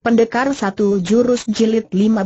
Pendekar satu jurus jilid 15.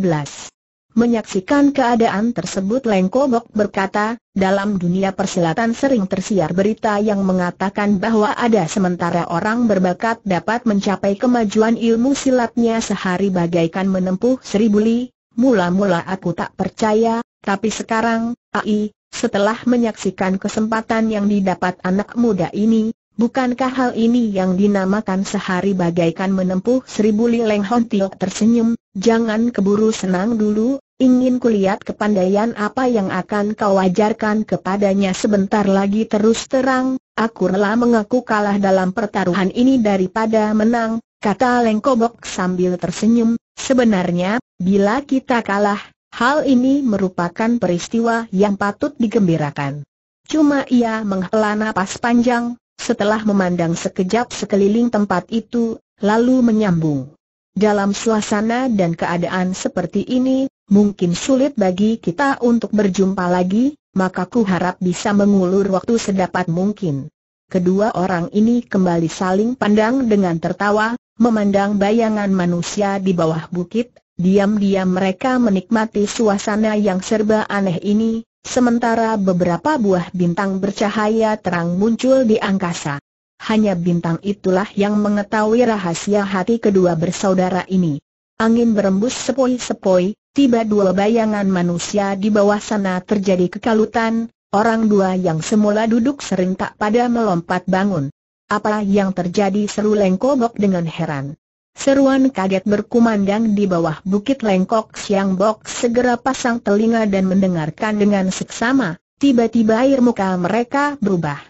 Menyaksikan keadaan tersebut Leng Kobok berkata, dalam dunia persilatan sering tersiar berita yang mengatakan bahwa ada sementara orang berbakat dapat mencapai kemajuan ilmu silatnya sehari bagaikan menempuh seribu li, mula-mula aku tak percaya, tapi sekarang, AI, setelah menyaksikan kesempatan yang didapat anak muda ini, Bukankah hal ini yang dinamakan sehari bagaikan menempuh seribu li Leng Hon tersenyum, jangan keburu senang dulu, ingin kulihat kepandaian apa yang akan kau ajarkan kepadanya sebentar lagi terus terang, aku rela mengaku kalah dalam pertaruhan ini daripada menang, kata Leng Kobok sambil tersenyum, sebenarnya, bila kita kalah, hal ini merupakan peristiwa yang patut digembirakan. Cuma ia menghela napas panjang, setelah memandang sekejap sekeliling tempat itu, lalu menyambung. Dalam suasana dan keadaan seperti ini, mungkin sulit bagi kita untuk berjumpa lagi, maka ku harap bisa mengulur waktu sedapat mungkin. Kedua orang ini kembali saling pandang dengan tertawa, memandang bayangan manusia di bawah bukit, diam-diam mereka menikmati suasana yang serba aneh ini, Sementara beberapa buah bintang bercahaya terang muncul di angkasa. Hanya bintang itulah yang mengetahui rahasia hati kedua bersaudara ini. Angin berembus sepoi-sepoi, tiba dua bayangan manusia di bawah sana terjadi kekalutan, orang dua yang semula duduk sering tak pada melompat bangun. Apa yang terjadi seru Lengkobok dengan heran. Seruan kaget berkumandang di bawah bukit lengkok Siang Bok segera pasang telinga dan mendengarkan dengan seksama, tiba-tiba air muka mereka berubah.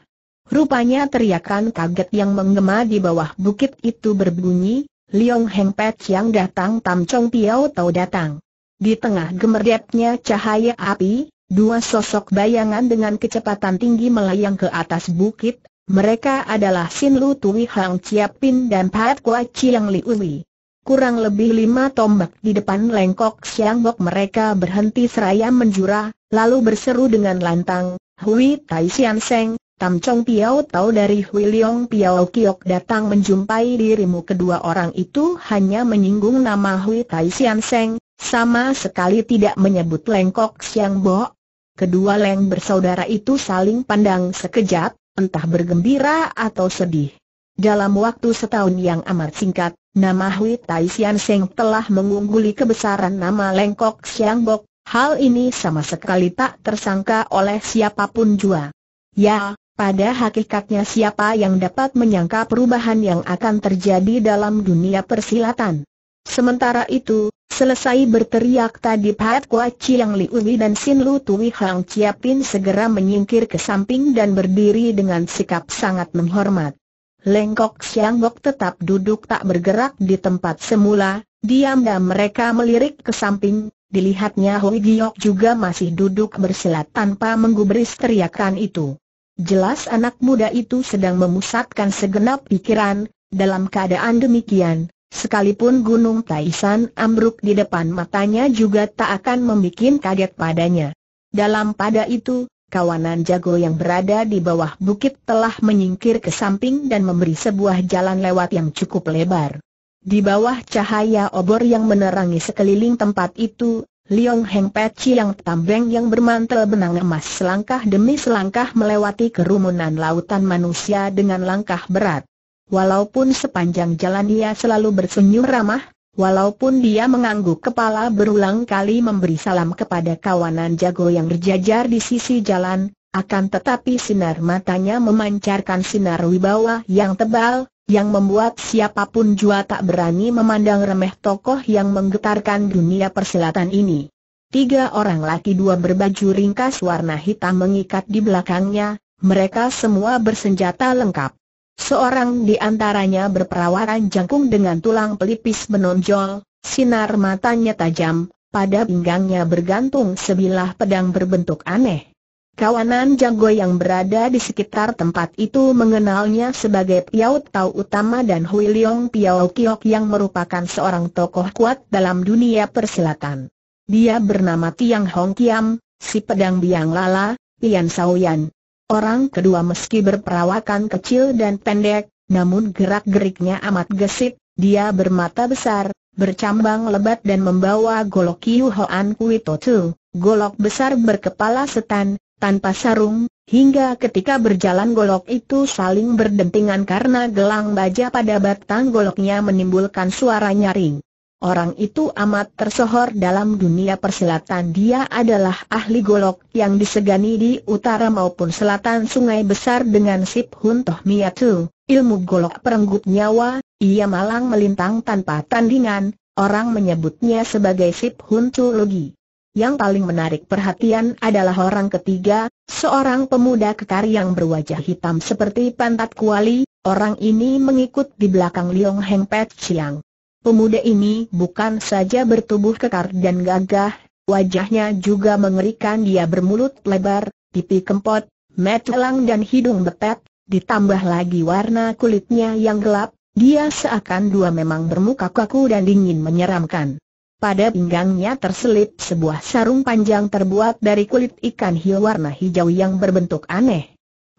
Rupanya teriakan kaget yang menggema di bawah bukit itu berbunyi, Liong Heng Pet yang datang Tam Chong Piao Tau datang. Di tengah gemerdepnya cahaya api, dua sosok bayangan dengan kecepatan tinggi melayang ke atas bukit, mereka adalah Sin Lu Tui Hang Chiapin dan Pat Kua Chiang Uwi. Kurang lebih lima tombak di depan Lengkok Siang Bok mereka berhenti seraya menjura, lalu berseru dengan lantang, Hui Tai Sian Seng, Tam Chong Piao tahu dari Hui Leong Piao Kiok datang menjumpai dirimu kedua orang itu hanya menyinggung nama Hui Tai Sian Seng, sama sekali tidak menyebut Lengkok Siang Bok. Kedua Leng bersaudara itu saling pandang sekejap, entah bergembira atau sedih. Dalam waktu setahun yang amat singkat, nama Hui Tai Sian Seng telah mengungguli kebesaran nama Lengkok Siang Bok, hal ini sama sekali tak tersangka oleh siapapun jua. Ya, pada hakikatnya siapa yang dapat menyangka perubahan yang akan terjadi dalam dunia persilatan. Sementara itu, Selesai berteriak tadi Pat Kua Chiang Liuwi dan Sin Lu Tui Hang Chiapin segera menyingkir ke samping dan berdiri dengan sikap sangat menghormat. Lengkok Siang Bok tetap duduk tak bergerak di tempat semula, diam dan mereka melirik ke samping, dilihatnya Hui Giok juga masih duduk bersilat tanpa menggubris teriakan itu. Jelas anak muda itu sedang memusatkan segenap pikiran, dalam keadaan demikian, Sekalipun Gunung Taisan ambruk di depan matanya juga tak akan membuat kaget padanya. Dalam pada itu, kawanan jago yang berada di bawah bukit telah menyingkir ke samping dan memberi sebuah jalan lewat yang cukup lebar. Di bawah cahaya obor yang menerangi sekeliling tempat itu, Liong Heng Peci yang tambeng yang bermantel benang emas selangkah demi selangkah melewati kerumunan lautan manusia dengan langkah berat. Walaupun sepanjang jalan dia selalu bersenyum ramah, walaupun dia mengangguk kepala berulang kali memberi salam kepada kawanan jago yang berjajar di sisi jalan, akan tetapi sinar matanya memancarkan sinar wibawa yang tebal, yang membuat siapapun jua tak berani memandang remeh tokoh yang menggetarkan dunia persilatan ini. Tiga orang laki dua berbaju ringkas warna hitam mengikat di belakangnya, mereka semua bersenjata lengkap. Seorang di antaranya berperawaran jangkung dengan tulang pelipis menonjol, sinar matanya tajam, pada pinggangnya bergantung sebilah pedang berbentuk aneh. Kawanan jago yang berada di sekitar tempat itu mengenalnya sebagai Piao Tau Utama dan Hui Leong Piao Kiok yang merupakan seorang tokoh kuat dalam dunia persilatan. Dia bernama Tiang Hong Kiam, si pedang Biang Lala, Tian Yan. Orang kedua meski berperawakan kecil dan pendek, namun gerak-geriknya amat gesit, dia bermata besar, bercambang lebat dan membawa golok Kiu Hoan Kui Totu, golok besar berkepala setan, tanpa sarung, hingga ketika berjalan golok itu saling berdentingan karena gelang baja pada batang goloknya menimbulkan suara nyaring. Orang itu amat tersohor dalam dunia persilatan Dia adalah ahli golok yang disegani di utara maupun selatan sungai besar dengan Sip Hun Toh Miatu Ilmu golok perenggut nyawa, ia malang melintang tanpa tandingan Orang menyebutnya sebagai Sip Hun Logi Yang paling menarik perhatian adalah orang ketiga Seorang pemuda kekar yang berwajah hitam seperti pantat kuali Orang ini mengikut di belakang Liong Heng Pet Chiang Pemuda ini bukan saja bertubuh kekar dan gagah, wajahnya juga mengerikan dia bermulut lebar, pipi kempot, mata lang dan hidung betet. ditambah lagi warna kulitnya yang gelap, dia seakan dua memang bermuka kaku dan dingin menyeramkan. Pada pinggangnya terselip sebuah sarung panjang terbuat dari kulit ikan hiu warna hijau yang berbentuk aneh.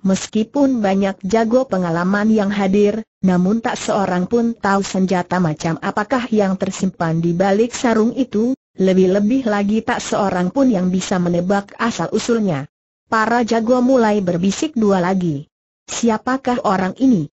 Meskipun banyak jago pengalaman yang hadir, namun tak seorang pun tahu senjata macam apakah yang tersimpan di balik sarung itu, lebih-lebih lagi tak seorang pun yang bisa menebak asal-usulnya. Para jago mulai berbisik dua lagi. Siapakah orang ini?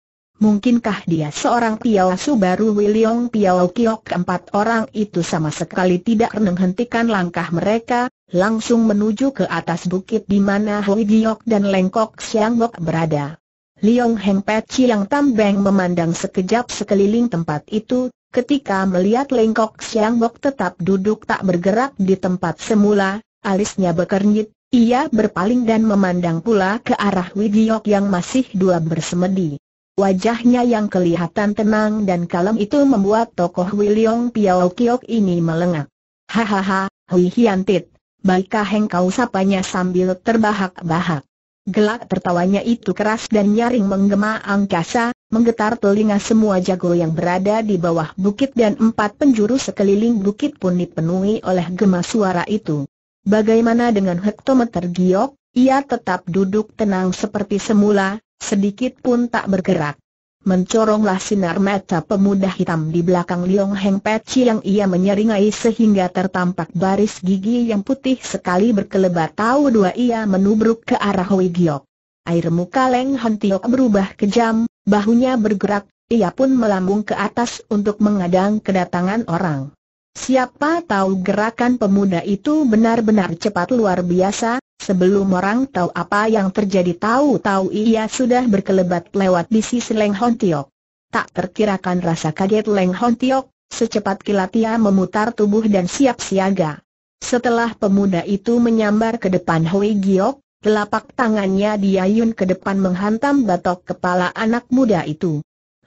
Mungkinkah dia seorang Piao Su baru Wiliong Piao Kiok keempat orang itu sama sekali tidak menghentikan langkah mereka, langsung menuju ke atas bukit di mana Hui Giok dan Lengkok Siang Bok berada. Liong Heng Peci yang tambeng memandang sekejap sekeliling tempat itu, ketika melihat Lengkok Siang Bok tetap duduk tak bergerak di tempat semula, alisnya bekernyit, ia berpaling dan memandang pula ke arah Hui Giok yang masih dua bersemedi. Wajahnya yang kelihatan tenang dan kalem itu membuat tokoh Wiliong Piao Kiok ini melengak. Hahaha, Hui Hian Tit, baikkah engkau sapanya sambil terbahak-bahak. Gelak tertawanya itu keras dan nyaring menggema angkasa, menggetar telinga semua jago yang berada di bawah bukit dan empat penjuru sekeliling bukit pun dipenuhi oleh gema suara itu. Bagaimana dengan hektometer giok? Ia tetap duduk tenang seperti semula, sedikit pun tak bergerak. Mencoronglah sinar mata pemuda hitam di belakang Liong Heng Peci yang ia menyeringai sehingga tertampak baris gigi yang putih sekali berkelebat tahu dua ia menubruk ke arah Hui Giok. Air muka Leng Han Tiok berubah kejam, bahunya bergerak, ia pun melambung ke atas untuk mengadang kedatangan orang. Siapa tahu gerakan pemuda itu benar-benar cepat luar biasa, Sebelum orang tahu apa yang terjadi tahu-tahu ia sudah berkelebat lewat di sisi Leng Hon Tiok. Tak terkirakan rasa kaget Leng Hon Tiok, secepat kilat ia memutar tubuh dan siap siaga. Setelah pemuda itu menyambar ke depan Hui Giok, telapak tangannya diayun ke depan menghantam batok kepala anak muda itu.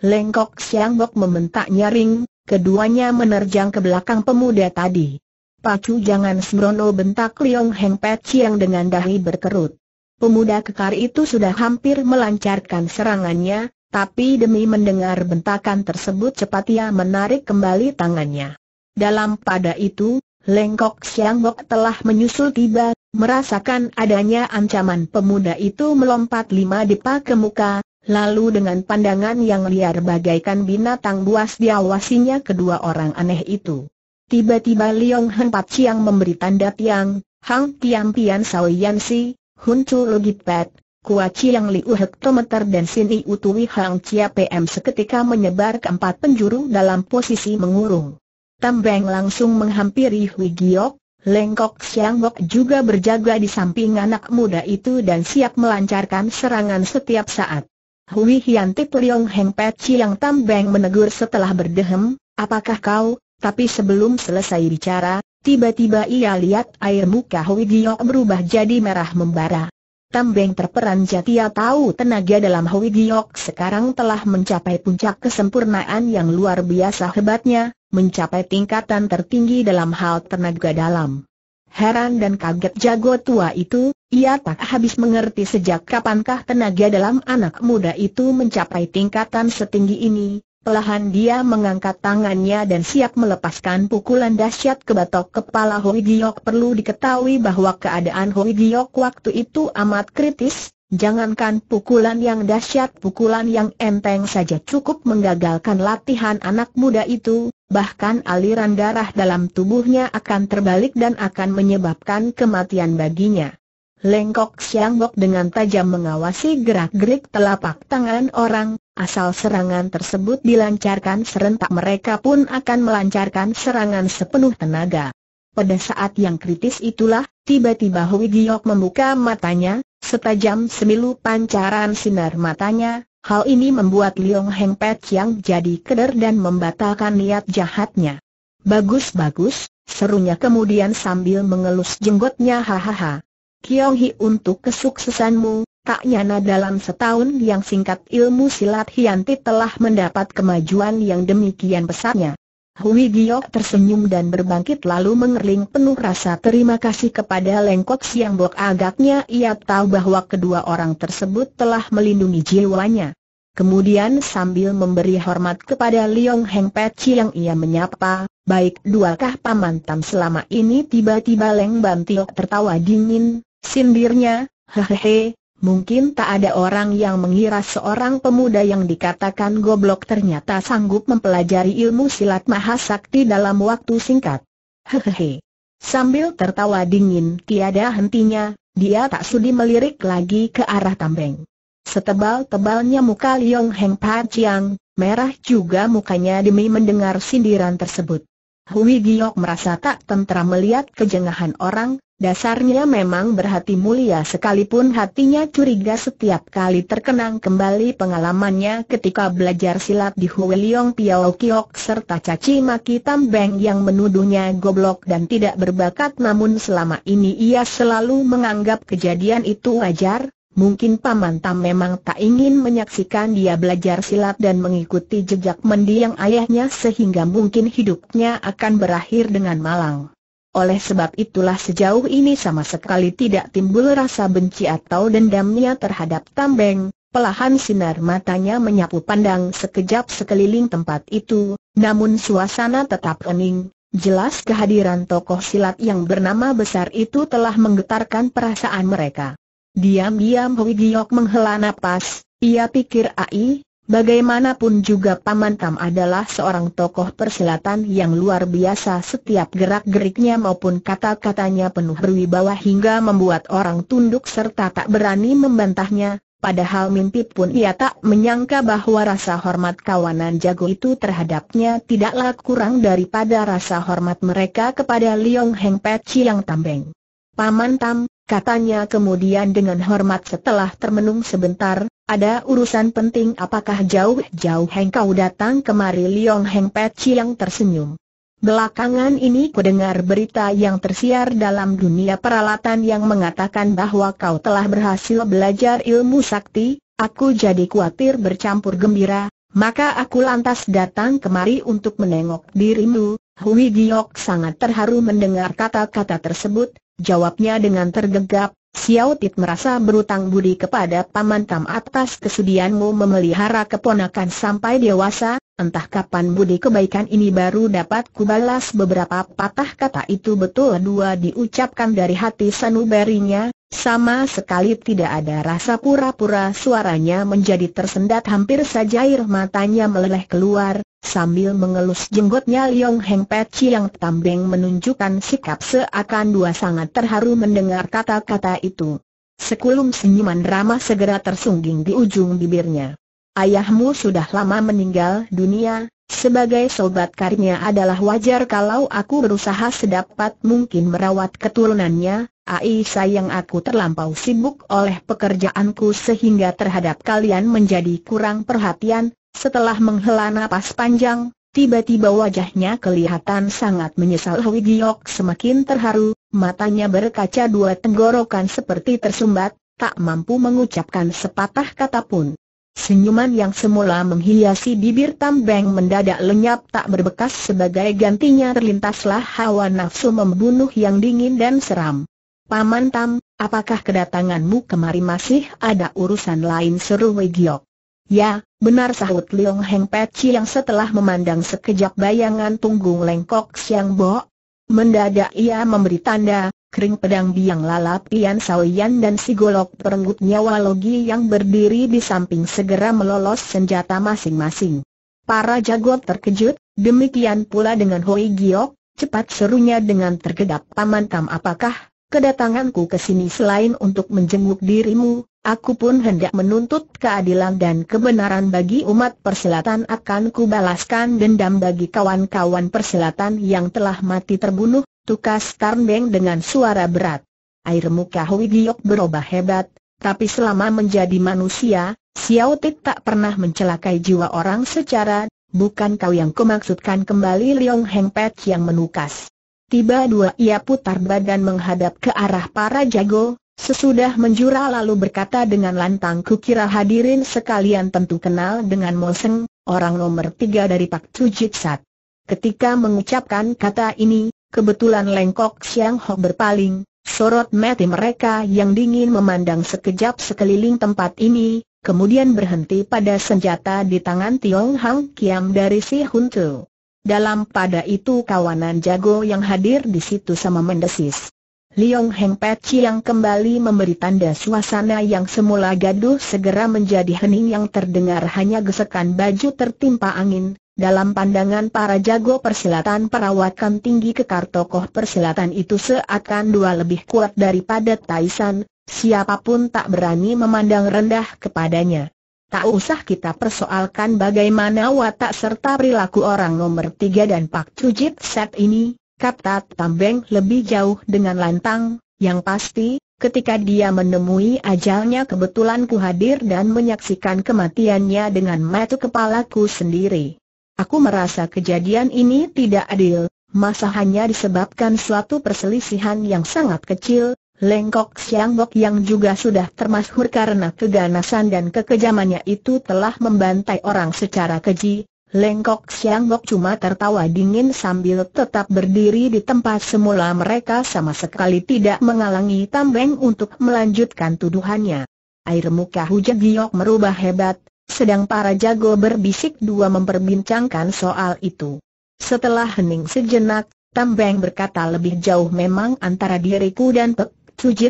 Lengkok siang bok membentak nyaring, keduanya menerjang ke belakang pemuda tadi. Pacu jangan sembrono bentak Liong Heng Pet Chiang dengan dahi berkerut. Pemuda kekar itu sudah hampir melancarkan serangannya, tapi demi mendengar bentakan tersebut cepat ia menarik kembali tangannya. Dalam pada itu, Lengkok Siang Bok telah menyusul tiba, merasakan adanya ancaman pemuda itu melompat lima depa ke muka, lalu dengan pandangan yang liar bagaikan binatang buas diawasinya kedua orang aneh itu. Tiba-tiba Liong Han Pat Chiang memberi tanda tiang, Hang Tiang Pian Sao Yan Si, Hun Chu Logit Pat, Kua Chiang Liu Hektometer dan Sin Iu Tui Hang Chia PM seketika menyebar ke empat penjuru dalam posisi mengurung. Tambeng langsung menghampiri Hui Giok, Lengkok Siang Bok juga berjaga di samping anak muda itu dan siap melancarkan serangan setiap saat. Hui Hian Tip Liong Heng Pat Chiang Tambeng menegur setelah berdehem, apakah kau, tapi sebelum selesai bicara, tiba-tiba ia lihat air muka Hui Giok berubah jadi merah membara. Tambeng terperanjat ia tahu tenaga dalam Hui Giok sekarang telah mencapai puncak kesempurnaan yang luar biasa hebatnya, mencapai tingkatan tertinggi dalam hal tenaga dalam. Heran dan kaget jago tua itu, ia tak habis mengerti sejak kapankah tenaga dalam anak muda itu mencapai tingkatan setinggi ini, Pelahan dia mengangkat tangannya dan siap melepaskan pukulan dahsyat ke batok kepala Hoi Giok perlu diketahui bahwa keadaan Hoi Giok waktu itu amat kritis, jangankan pukulan yang dahsyat pukulan yang enteng saja cukup menggagalkan latihan anak muda itu, bahkan aliran darah dalam tubuhnya akan terbalik dan akan menyebabkan kematian baginya. Lengkok Siangbok dengan tajam mengawasi gerak-gerik telapak tangan orang, Asal serangan tersebut dilancarkan serentak mereka pun akan melancarkan serangan sepenuh tenaga. Pada saat yang kritis itulah, tiba-tiba Hui Giok membuka matanya, setajam semilu pancaran sinar matanya, hal ini membuat Liong Heng Pet yang jadi keder dan membatalkan niat jahatnya. Bagus-bagus, serunya kemudian sambil mengelus jenggotnya hahaha. Kiong Hi untuk kesuksesanmu, Tak yana dalam setahun yang singkat ilmu silat Hianti telah mendapat kemajuan yang demikian besarnya. Hui Giok tersenyum dan berbangkit lalu mengerling penuh rasa terima kasih kepada Lengkok Siang Bok agaknya ia tahu bahwa kedua orang tersebut telah melindungi jiwanya. Kemudian sambil memberi hormat kepada Liong Heng Peci yang ia menyapa, baik duakah paman Tam selama ini tiba-tiba Leng Bantil tertawa dingin, sindirnya, hehehe, Mungkin tak ada orang yang mengira seorang pemuda yang dikatakan goblok ternyata sanggup mempelajari ilmu silat mahasakti dalam waktu singkat. Hehehe. Sambil tertawa dingin tiada hentinya, dia tak sudi melirik lagi ke arah Tambeng. Setebal-tebalnya muka Liong Heng Paciang, merah juga mukanya demi mendengar sindiran tersebut. Hui Giok merasa tak tentera melihat kejengahan orang, Dasarnya memang berhati mulia sekalipun hatinya curiga setiap kali terkenang kembali pengalamannya ketika belajar silat di Huiliong Piao Kiok serta caci maki Tam yang menuduhnya goblok dan tidak berbakat namun selama ini ia selalu menganggap kejadian itu wajar, mungkin Paman Tam memang tak ingin menyaksikan dia belajar silat dan mengikuti jejak mendiang ayahnya sehingga mungkin hidupnya akan berakhir dengan malang. Oleh sebab itulah sejauh ini sama sekali tidak timbul rasa benci atau dendamnya terhadap Tambeng. Pelahan sinar matanya menyapu pandang sekejap sekeliling tempat itu, namun suasana tetap hening. Jelas kehadiran tokoh silat yang bernama besar itu telah menggetarkan perasaan mereka. Diam-diam Hui Giok menghela napas, ia pikir Ai, Bagaimanapun juga Paman Tam adalah seorang tokoh persilatan yang luar biasa setiap gerak-geriknya maupun kata-katanya penuh berwibawa hingga membuat orang tunduk serta tak berani membantahnya, padahal mimpi pun ia tak menyangka bahwa rasa hormat kawanan jago itu terhadapnya tidaklah kurang daripada rasa hormat mereka kepada Liong Heng Peci yang tambeng. Paman Tam, katanya kemudian dengan hormat setelah termenung sebentar, ada urusan penting apakah jauh-jauh heng kau datang kemari Liong Heng Peci yang tersenyum. Belakangan ini kudengar berita yang tersiar dalam dunia peralatan yang mengatakan bahwa kau telah berhasil belajar ilmu sakti, aku jadi khawatir bercampur gembira, maka aku lantas datang kemari untuk menengok dirimu. Hui Giok sangat terharu mendengar kata-kata tersebut, jawabnya dengan tergegap, Xiao Tit merasa berutang budi kepada Paman Tam atas kesudianmu memelihara keponakan sampai dewasa, entah kapan budi kebaikan ini baru dapat kubalas beberapa patah kata itu betul dua diucapkan dari hati sanubarinya, sama sekali tidak ada rasa pura-pura suaranya menjadi tersendat hampir saja air matanya meleleh keluar, Sambil mengelus jenggotnya Liong Heng Peci yang tambeng menunjukkan sikap seakan dua sangat terharu mendengar kata-kata itu. Sekulum senyuman ramah segera tersungging di ujung bibirnya. Ayahmu sudah lama meninggal dunia, sebagai sobat karinya adalah wajar kalau aku berusaha sedapat mungkin merawat keturunannya, ai sayang aku terlampau sibuk oleh pekerjaanku sehingga terhadap kalian menjadi kurang perhatian, setelah menghela nafas panjang, tiba-tiba wajahnya kelihatan sangat menyesal Hui Giok semakin terharu, matanya berkaca dua tenggorokan seperti tersumbat, tak mampu mengucapkan sepatah kata pun. Senyuman yang semula menghiasi bibir Tambeng mendadak lenyap tak berbekas sebagai gantinya terlintaslah hawa nafsu membunuh yang dingin dan seram. Paman Tam, apakah kedatanganmu kemari masih ada urusan lain seru Wegiok? Ya, benar sahut Leong Heng Peci yang setelah memandang sekejap bayangan punggung lengkok Siang Bo. Mendadak ia memberi tanda, kering pedang biang lalap Ian Saoyan dan si golok perenggut nyawa logi yang berdiri di samping segera melolos senjata masing-masing. Para jago terkejut, demikian pula dengan Hoi Giok, cepat serunya dengan tergedap paman Tam apakah kedatanganku ke sini selain untuk menjenguk dirimu, Aku pun hendak menuntut keadilan dan kebenaran bagi umat Perselatan akan kubalaskan dendam bagi kawan-kawan Perselatan yang telah mati terbunuh, tukas Tarnbeng dengan suara berat. Air muka Hui Giok berubah hebat, tapi selama menjadi manusia, Xiao Tit tak pernah mencelakai jiwa orang secara, bukan kau yang kumaksudkan kembali Liong Heng Pet yang menukas. Tiba dua ia putar badan menghadap ke arah para jago, Sesudah menjura lalu berkata dengan lantang kukira hadirin sekalian tentu kenal dengan Mo Seng, orang nomor tiga dari Pak Tujit Sat. Ketika mengucapkan kata ini, kebetulan Lengkok Siang Ho berpaling, sorot mati mereka yang dingin memandang sekejap sekeliling tempat ini, kemudian berhenti pada senjata di tangan Tiong Hang Kiam dari si Huntu. Dalam pada itu kawanan jago yang hadir di situ sama mendesis. Liong Heng Peci yang kembali memberi tanda suasana yang semula gaduh segera menjadi hening yang terdengar hanya gesekan baju tertimpa angin. Dalam pandangan para jago persilatan perawakan tinggi kekar tokoh persilatan itu seakan dua lebih kuat daripada Taisan, siapapun tak berani memandang rendah kepadanya. Tak usah kita persoalkan bagaimana watak serta perilaku orang nomor tiga dan Pak Cujit set ini, kata Tambeng lebih jauh dengan lantang, yang pasti, ketika dia menemui ajalnya kebetulan ku hadir dan menyaksikan kematiannya dengan mata kepalaku sendiri. Aku merasa kejadian ini tidak adil, masa hanya disebabkan suatu perselisihan yang sangat kecil, Lengkok Siangbok yang juga sudah termasuk karena keganasan dan kekejamannya itu telah membantai orang secara keji, Lengkok Siang Bok cuma tertawa dingin sambil tetap berdiri di tempat semula mereka sama sekali tidak mengalangi Tambeng untuk melanjutkan tuduhannya. Air muka hujan giok merubah hebat, sedang para jago berbisik dua memperbincangkan soal itu. Setelah hening sejenak, Tambeng berkata lebih jauh memang antara diriku dan Pek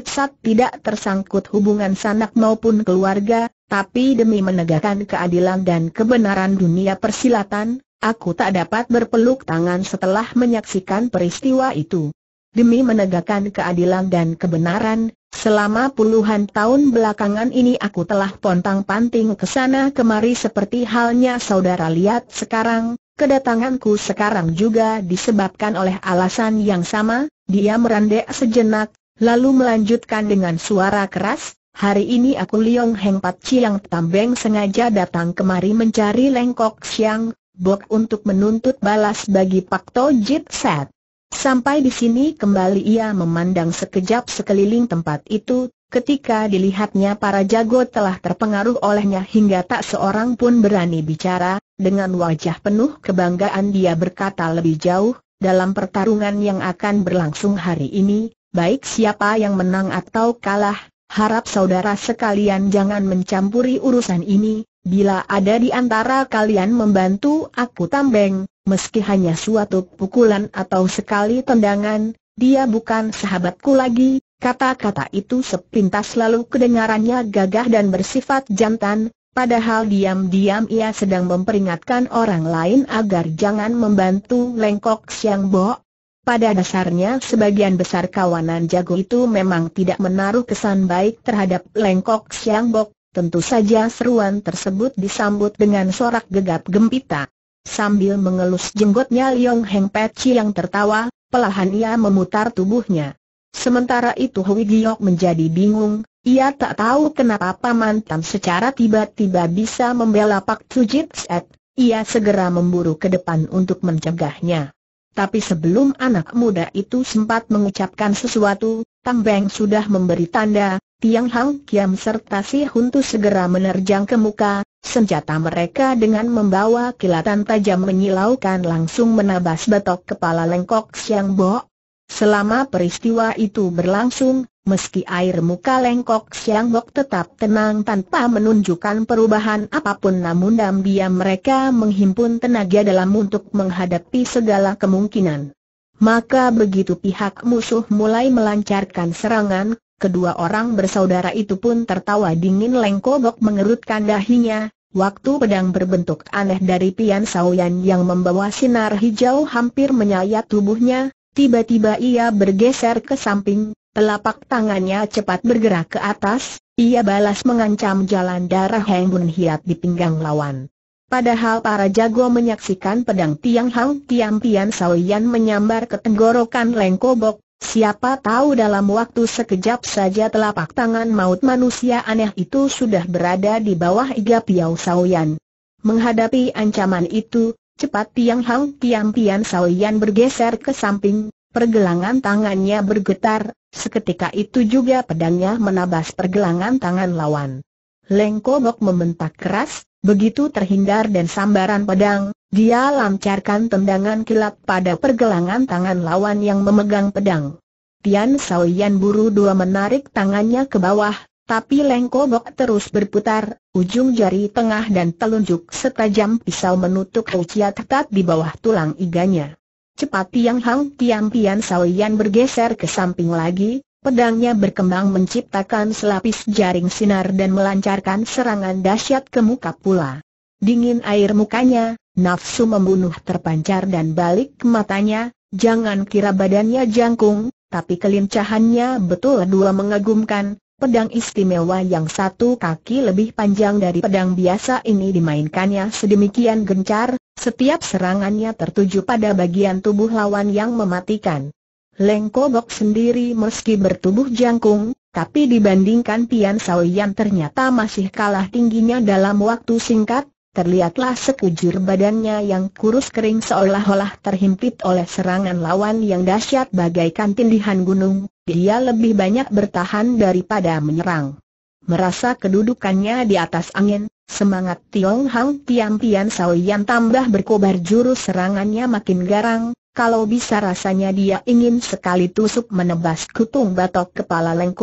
Sat tidak tersangkut hubungan sanak maupun keluarga, tapi demi menegakkan keadilan dan kebenaran dunia persilatan, aku tak dapat berpeluk tangan setelah menyaksikan peristiwa itu. Demi menegakkan keadilan dan kebenaran, selama puluhan tahun belakangan ini aku telah pontang-panting ke sana kemari seperti halnya saudara lihat sekarang, kedatanganku sekarang juga disebabkan oleh alasan yang sama, dia merendek sejenak, lalu melanjutkan dengan suara keras, Hari ini aku Liong Heng Pat Chiang Tambeng sengaja datang kemari mencari Lengkok Siang, Bok untuk menuntut balas bagi Pak To Jit Set. Sampai di sini kembali ia memandang sekejap sekeliling tempat itu, ketika dilihatnya para jago telah terpengaruh olehnya hingga tak seorang pun berani bicara, dengan wajah penuh kebanggaan dia berkata lebih jauh, dalam pertarungan yang akan berlangsung hari ini, baik siapa yang menang atau kalah, harap saudara sekalian jangan mencampuri urusan ini, bila ada di antara kalian membantu aku tambeng, meski hanya suatu pukulan atau sekali tendangan, dia bukan sahabatku lagi, kata-kata itu sepintas lalu kedengarannya gagah dan bersifat jantan, Padahal diam-diam ia sedang memperingatkan orang lain agar jangan membantu Lengkok Siang Bo, pada dasarnya sebagian besar kawanan jago itu memang tidak menaruh kesan baik terhadap Lengkok Siang Bok, tentu saja seruan tersebut disambut dengan sorak gegap gempita. Sambil mengelus jenggotnya Liong Heng Peci yang tertawa, pelahan ia memutar tubuhnya. Sementara itu Hui Giok menjadi bingung, ia tak tahu kenapa Paman Tam secara tiba-tiba bisa membela Pak Tujit Set, ia segera memburu ke depan untuk mencegahnya. Tapi sebelum anak muda itu sempat mengucapkan sesuatu, Tang Beng sudah memberi tanda, Tiang Hang Kiam serta Si Huntu segera menerjang ke muka, senjata mereka dengan membawa kilatan tajam menyilaukan langsung menabas batok kepala lengkok Siang Bo. Selama peristiwa itu berlangsung, Meski air muka lengkok Siang Bok tetap tenang tanpa menunjukkan perubahan apapun namun dalam diam mereka menghimpun tenaga dalam untuk menghadapi segala kemungkinan. Maka begitu pihak musuh mulai melancarkan serangan, kedua orang bersaudara itu pun tertawa dingin lengkok lengkobok mengerutkan dahinya, waktu pedang berbentuk aneh dari Pian Saoyan yang membawa sinar hijau hampir menyayat tubuhnya, tiba-tiba ia bergeser ke samping, Telapak tangannya cepat bergerak ke atas, ia balas mengancam jalan darah Heng Bun Hiat di pinggang lawan. Padahal para jago menyaksikan pedang Tiang Hang Tiam Pian Saoyan menyambar ke tenggorokan Leng Kobok, siapa tahu dalam waktu sekejap saja telapak tangan maut manusia aneh itu sudah berada di bawah iga Piau Saoyan. Menghadapi ancaman itu, cepat Tiang Hang Tiam Pian Saoyan bergeser ke samping, Pergelangan tangannya bergetar, seketika itu juga pedangnya menabas pergelangan tangan lawan. Leng Kobok membentak keras, begitu terhindar dan sambaran pedang, dia lancarkan tendangan kilat pada pergelangan tangan lawan yang memegang pedang. Tian Saoyan buru dua menarik tangannya ke bawah, tapi Leng Kobok terus berputar, ujung jari tengah dan telunjuk setajam pisau menutup ucia tetap di bawah tulang iganya. Cepat Tiang Hang Tiam Pian Saoyan bergeser ke samping lagi, pedangnya berkembang menciptakan selapis jaring sinar dan melancarkan serangan dahsyat ke muka pula. Dingin air mukanya, nafsu membunuh terpancar dan balik matanya, jangan kira badannya jangkung, tapi kelincahannya betul dua mengagumkan, pedang istimewa yang satu kaki lebih panjang dari pedang biasa ini dimainkannya sedemikian gencar, setiap serangannya tertuju pada bagian tubuh lawan yang mematikan. Leng Kobok sendiri meski bertubuh jangkung, tapi dibandingkan Pian Sao yang ternyata masih kalah tingginya dalam waktu singkat, terlihatlah sekujur badannya yang kurus kering seolah-olah terhimpit oleh serangan lawan yang dahsyat bagaikan tindihan gunung, dia lebih banyak bertahan daripada menyerang. Merasa kedudukannya di atas angin, semangat Tiong Hang Tian Sao Yan tambah berkobar jurus serangannya makin garang, kalau bisa rasanya dia ingin sekali tusuk menebas kutung batok kepala Leng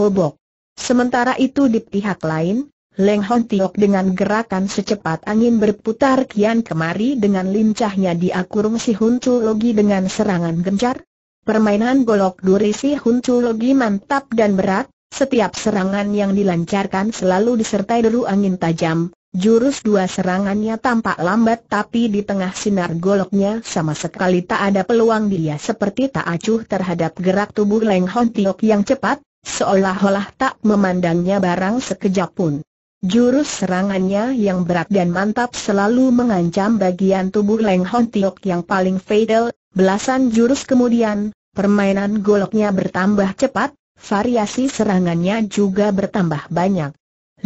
Sementara itu di pihak lain, Leng Hon Tiok dengan gerakan secepat angin berputar kian kemari dengan lincahnya dia kurung si Hun Logi dengan serangan gencar. Permainan golok duri si Hun Logi mantap dan berat, setiap serangan yang dilancarkan selalu disertai deru angin tajam, jurus dua serangannya tampak lambat tapi di tengah sinar goloknya sama sekali tak ada peluang dia seperti tak acuh terhadap gerak tubuh Leng Hon Tiok yang cepat, seolah-olah tak memandangnya barang sekejap pun. Jurus serangannya yang berat dan mantap selalu mengancam bagian tubuh Leng Hon Tiok yang paling fatal, belasan jurus kemudian, permainan goloknya bertambah cepat, variasi serangannya juga bertambah banyak.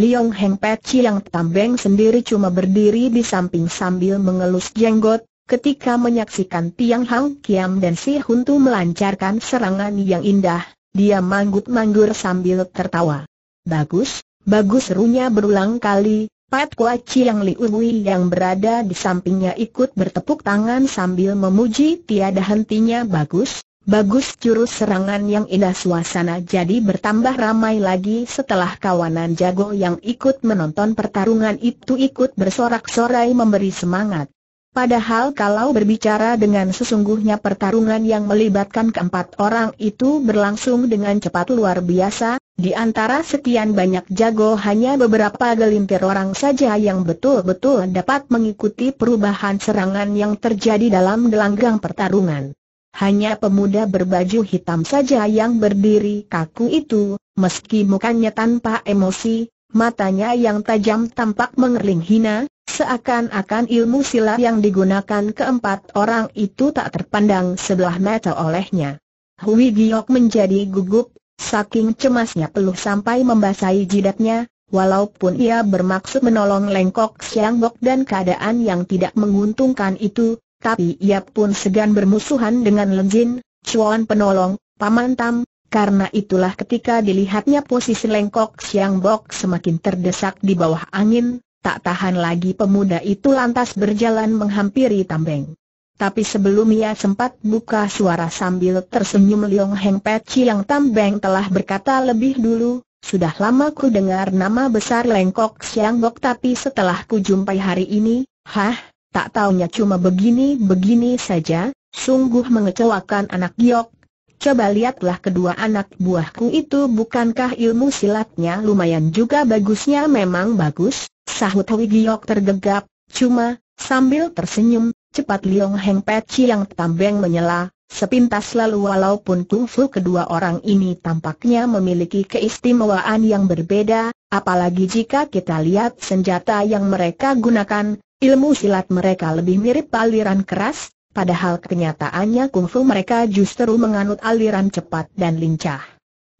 Liong Heng Peci yang tambeng sendiri cuma berdiri di samping sambil mengelus jenggot, ketika menyaksikan Tiang Hang Kiam dan Si Huntu melancarkan serangan yang indah, dia manggut-manggur sambil tertawa. Bagus, bagus serunya berulang kali, Pat Kua yang Liu Wei yang berada di sampingnya ikut bertepuk tangan sambil memuji tiada hentinya bagus, Bagus jurus serangan yang indah suasana jadi bertambah ramai lagi setelah kawanan jago yang ikut menonton pertarungan itu ikut bersorak-sorai memberi semangat. Padahal kalau berbicara dengan sesungguhnya pertarungan yang melibatkan keempat orang itu berlangsung dengan cepat luar biasa, di antara sekian banyak jago hanya beberapa gelintir orang saja yang betul-betul dapat mengikuti perubahan serangan yang terjadi dalam gelanggang pertarungan hanya pemuda berbaju hitam saja yang berdiri kaku itu, meski mukanya tanpa emosi, matanya yang tajam tampak mengering hina, seakan-akan ilmu silat yang digunakan keempat orang itu tak terpandang sebelah mata olehnya. Hui Giok menjadi gugup, saking cemasnya peluh sampai membasahi jidatnya, walaupun ia bermaksud menolong Lengkok Siangbok dan keadaan yang tidak menguntungkan itu, tapi ia pun segan bermusuhan dengan Lenjin, Chuan penolong, Paman Tam, karena itulah ketika dilihatnya posisi lengkok Siang Bok semakin terdesak di bawah angin, tak tahan lagi pemuda itu lantas berjalan menghampiri Tambeng. Tapi sebelum ia sempat buka suara sambil tersenyum Liong Heng Peci yang Tambeng telah berkata lebih dulu, sudah lama ku dengar nama besar lengkok Siang Bok tapi setelah ku jumpai hari ini, hah, Tak taunya cuma begini-begini saja, sungguh mengecewakan anak giok. Coba lihatlah kedua anak buahku itu bukankah ilmu silatnya lumayan juga bagusnya memang bagus, sahut Hwi Giok tergegap, cuma, sambil tersenyum, cepat Liong Heng Peci yang tambeng menyela, sepintas lalu walaupun kungfu kedua orang ini tampaknya memiliki keistimewaan yang berbeda, apalagi jika kita lihat senjata yang mereka gunakan, Ilmu silat mereka lebih mirip aliran keras, padahal kenyataannya kungfu mereka justru menganut aliran cepat dan lincah.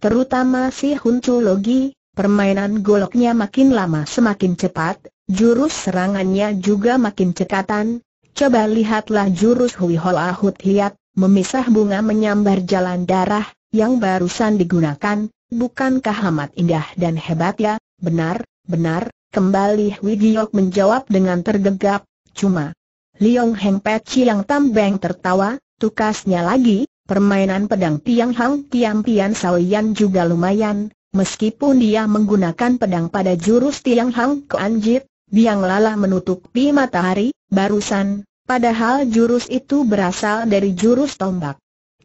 Terutama si Huncu Logi, permainan goloknya makin lama semakin cepat, jurus serangannya juga makin cekatan, coba lihatlah jurus Hui Hoa Hut Hiat, memisah bunga menyambar jalan darah, yang barusan digunakan, bukankah amat indah dan hebat ya, benar, benar, Kembali Hui Giok menjawab dengan tergegap, cuma. Liong Heng Peci yang tambeng tertawa, tukasnya lagi, permainan pedang Tiang Hang Tiang Pian Saoyan juga lumayan, meskipun dia menggunakan pedang pada jurus Tiang Hang Keanjit, Biang Lala menutupi matahari, barusan, padahal jurus itu berasal dari jurus tombak.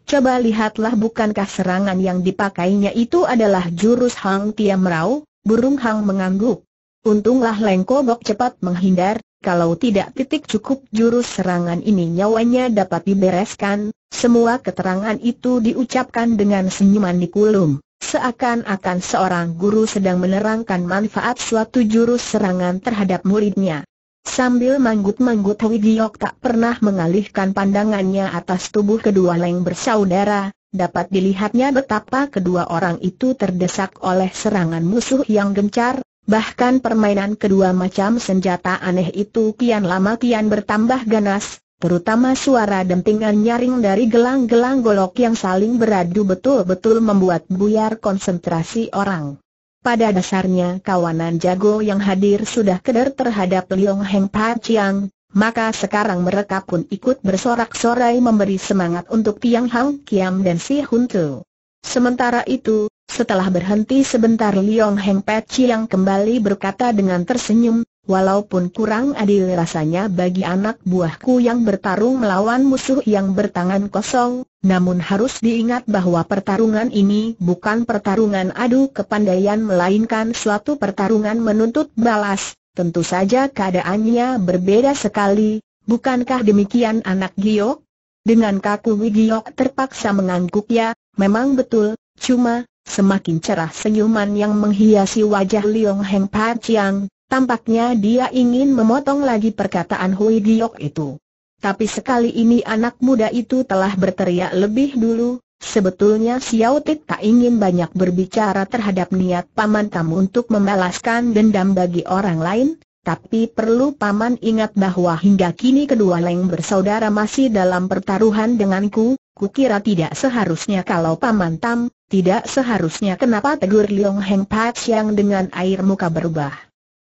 Coba lihatlah bukankah serangan yang dipakainya itu adalah jurus Hang Tiam Rao, burung Hang mengangguk. Untunglah Lengkobok cepat menghindar, kalau tidak titik cukup jurus serangan ini nyawanya dapat dibereskan, semua keterangan itu diucapkan dengan senyuman Nikulum, seakan-akan seorang guru sedang menerangkan manfaat suatu jurus serangan terhadap muridnya. Sambil manggut-manggut Widiok tak pernah mengalihkan pandangannya atas tubuh kedua Leng bersaudara, dapat dilihatnya betapa kedua orang itu terdesak oleh serangan musuh yang gencar, Bahkan permainan kedua macam senjata aneh itu kian lama kian bertambah ganas, terutama suara dentingan nyaring dari gelang-gelang golok yang saling beradu betul-betul membuat buyar konsentrasi orang. Pada dasarnya kawanan jago yang hadir sudah keder terhadap Liong Heng Pa Chiang, maka sekarang mereka pun ikut bersorak-sorai memberi semangat untuk Tiang Hang Kiam dan Si Hun Tu. Sementara itu, setelah berhenti sebentar Liong Heng Peci yang kembali berkata dengan tersenyum, walaupun kurang adil rasanya bagi anak buahku yang bertarung melawan musuh yang bertangan kosong, namun harus diingat bahwa pertarungan ini bukan pertarungan adu kepandaian melainkan suatu pertarungan menuntut balas, tentu saja keadaannya berbeda sekali, bukankah demikian anak giok? Dengan kaku Wigiok terpaksa mengangguk ya, memang betul, cuma, Semakin cerah senyuman yang menghiasi wajah Liong Heng Paciang, tampaknya dia ingin memotong lagi perkataan Hui Giok itu. Tapi sekali ini anak muda itu telah berteriak lebih dulu, Sebetulnya Xiao Tik tak ingin banyak berbicara terhadap niat paman kamu untuk membalaskan dendam bagi orang lain, tapi perlu paman ingat bahwa hingga kini kedua Leng bersaudara masih dalam pertaruhan denganku, kukira tidak seharusnya kalau paman Tam, tidak seharusnya kenapa tegur Liong Heng Pat yang dengan air muka berubah.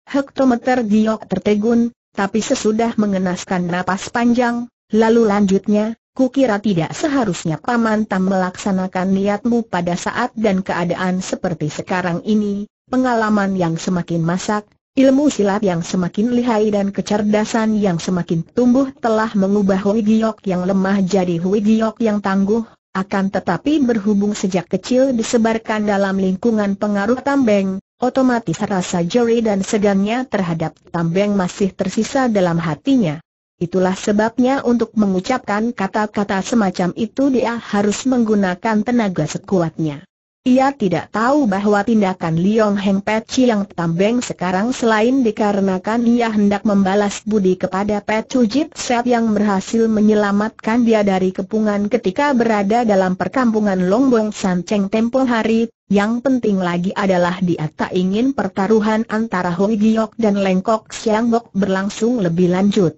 Hektometer giok tertegun, tapi sesudah mengenaskan napas panjang, lalu lanjutnya, kukira tidak seharusnya Paman Tam melaksanakan niatmu pada saat dan keadaan seperti sekarang ini, pengalaman yang semakin masak, ilmu silat yang semakin lihai dan kecerdasan yang semakin tumbuh telah mengubah Hui Giok yang lemah jadi Hui Giok yang tangguh, akan tetapi berhubung sejak kecil disebarkan dalam lingkungan pengaruh Tambeng, otomatis rasa jeri dan segangnya terhadap Tambeng masih tersisa dalam hatinya. Itulah sebabnya untuk mengucapkan kata-kata semacam itu dia harus menggunakan tenaga sekuatnya. Ia tidak tahu bahwa tindakan Liong Heng Peci yang tambeng sekarang selain dikarenakan ia hendak membalas budi kepada Chu Jit Set yang berhasil menyelamatkan dia dari kepungan ketika berada dalam perkampungan Longbong Cheng tempo hari, yang penting lagi adalah dia tak ingin pertaruhan antara Hui Giok dan Lengkok Siang Bok berlangsung lebih lanjut.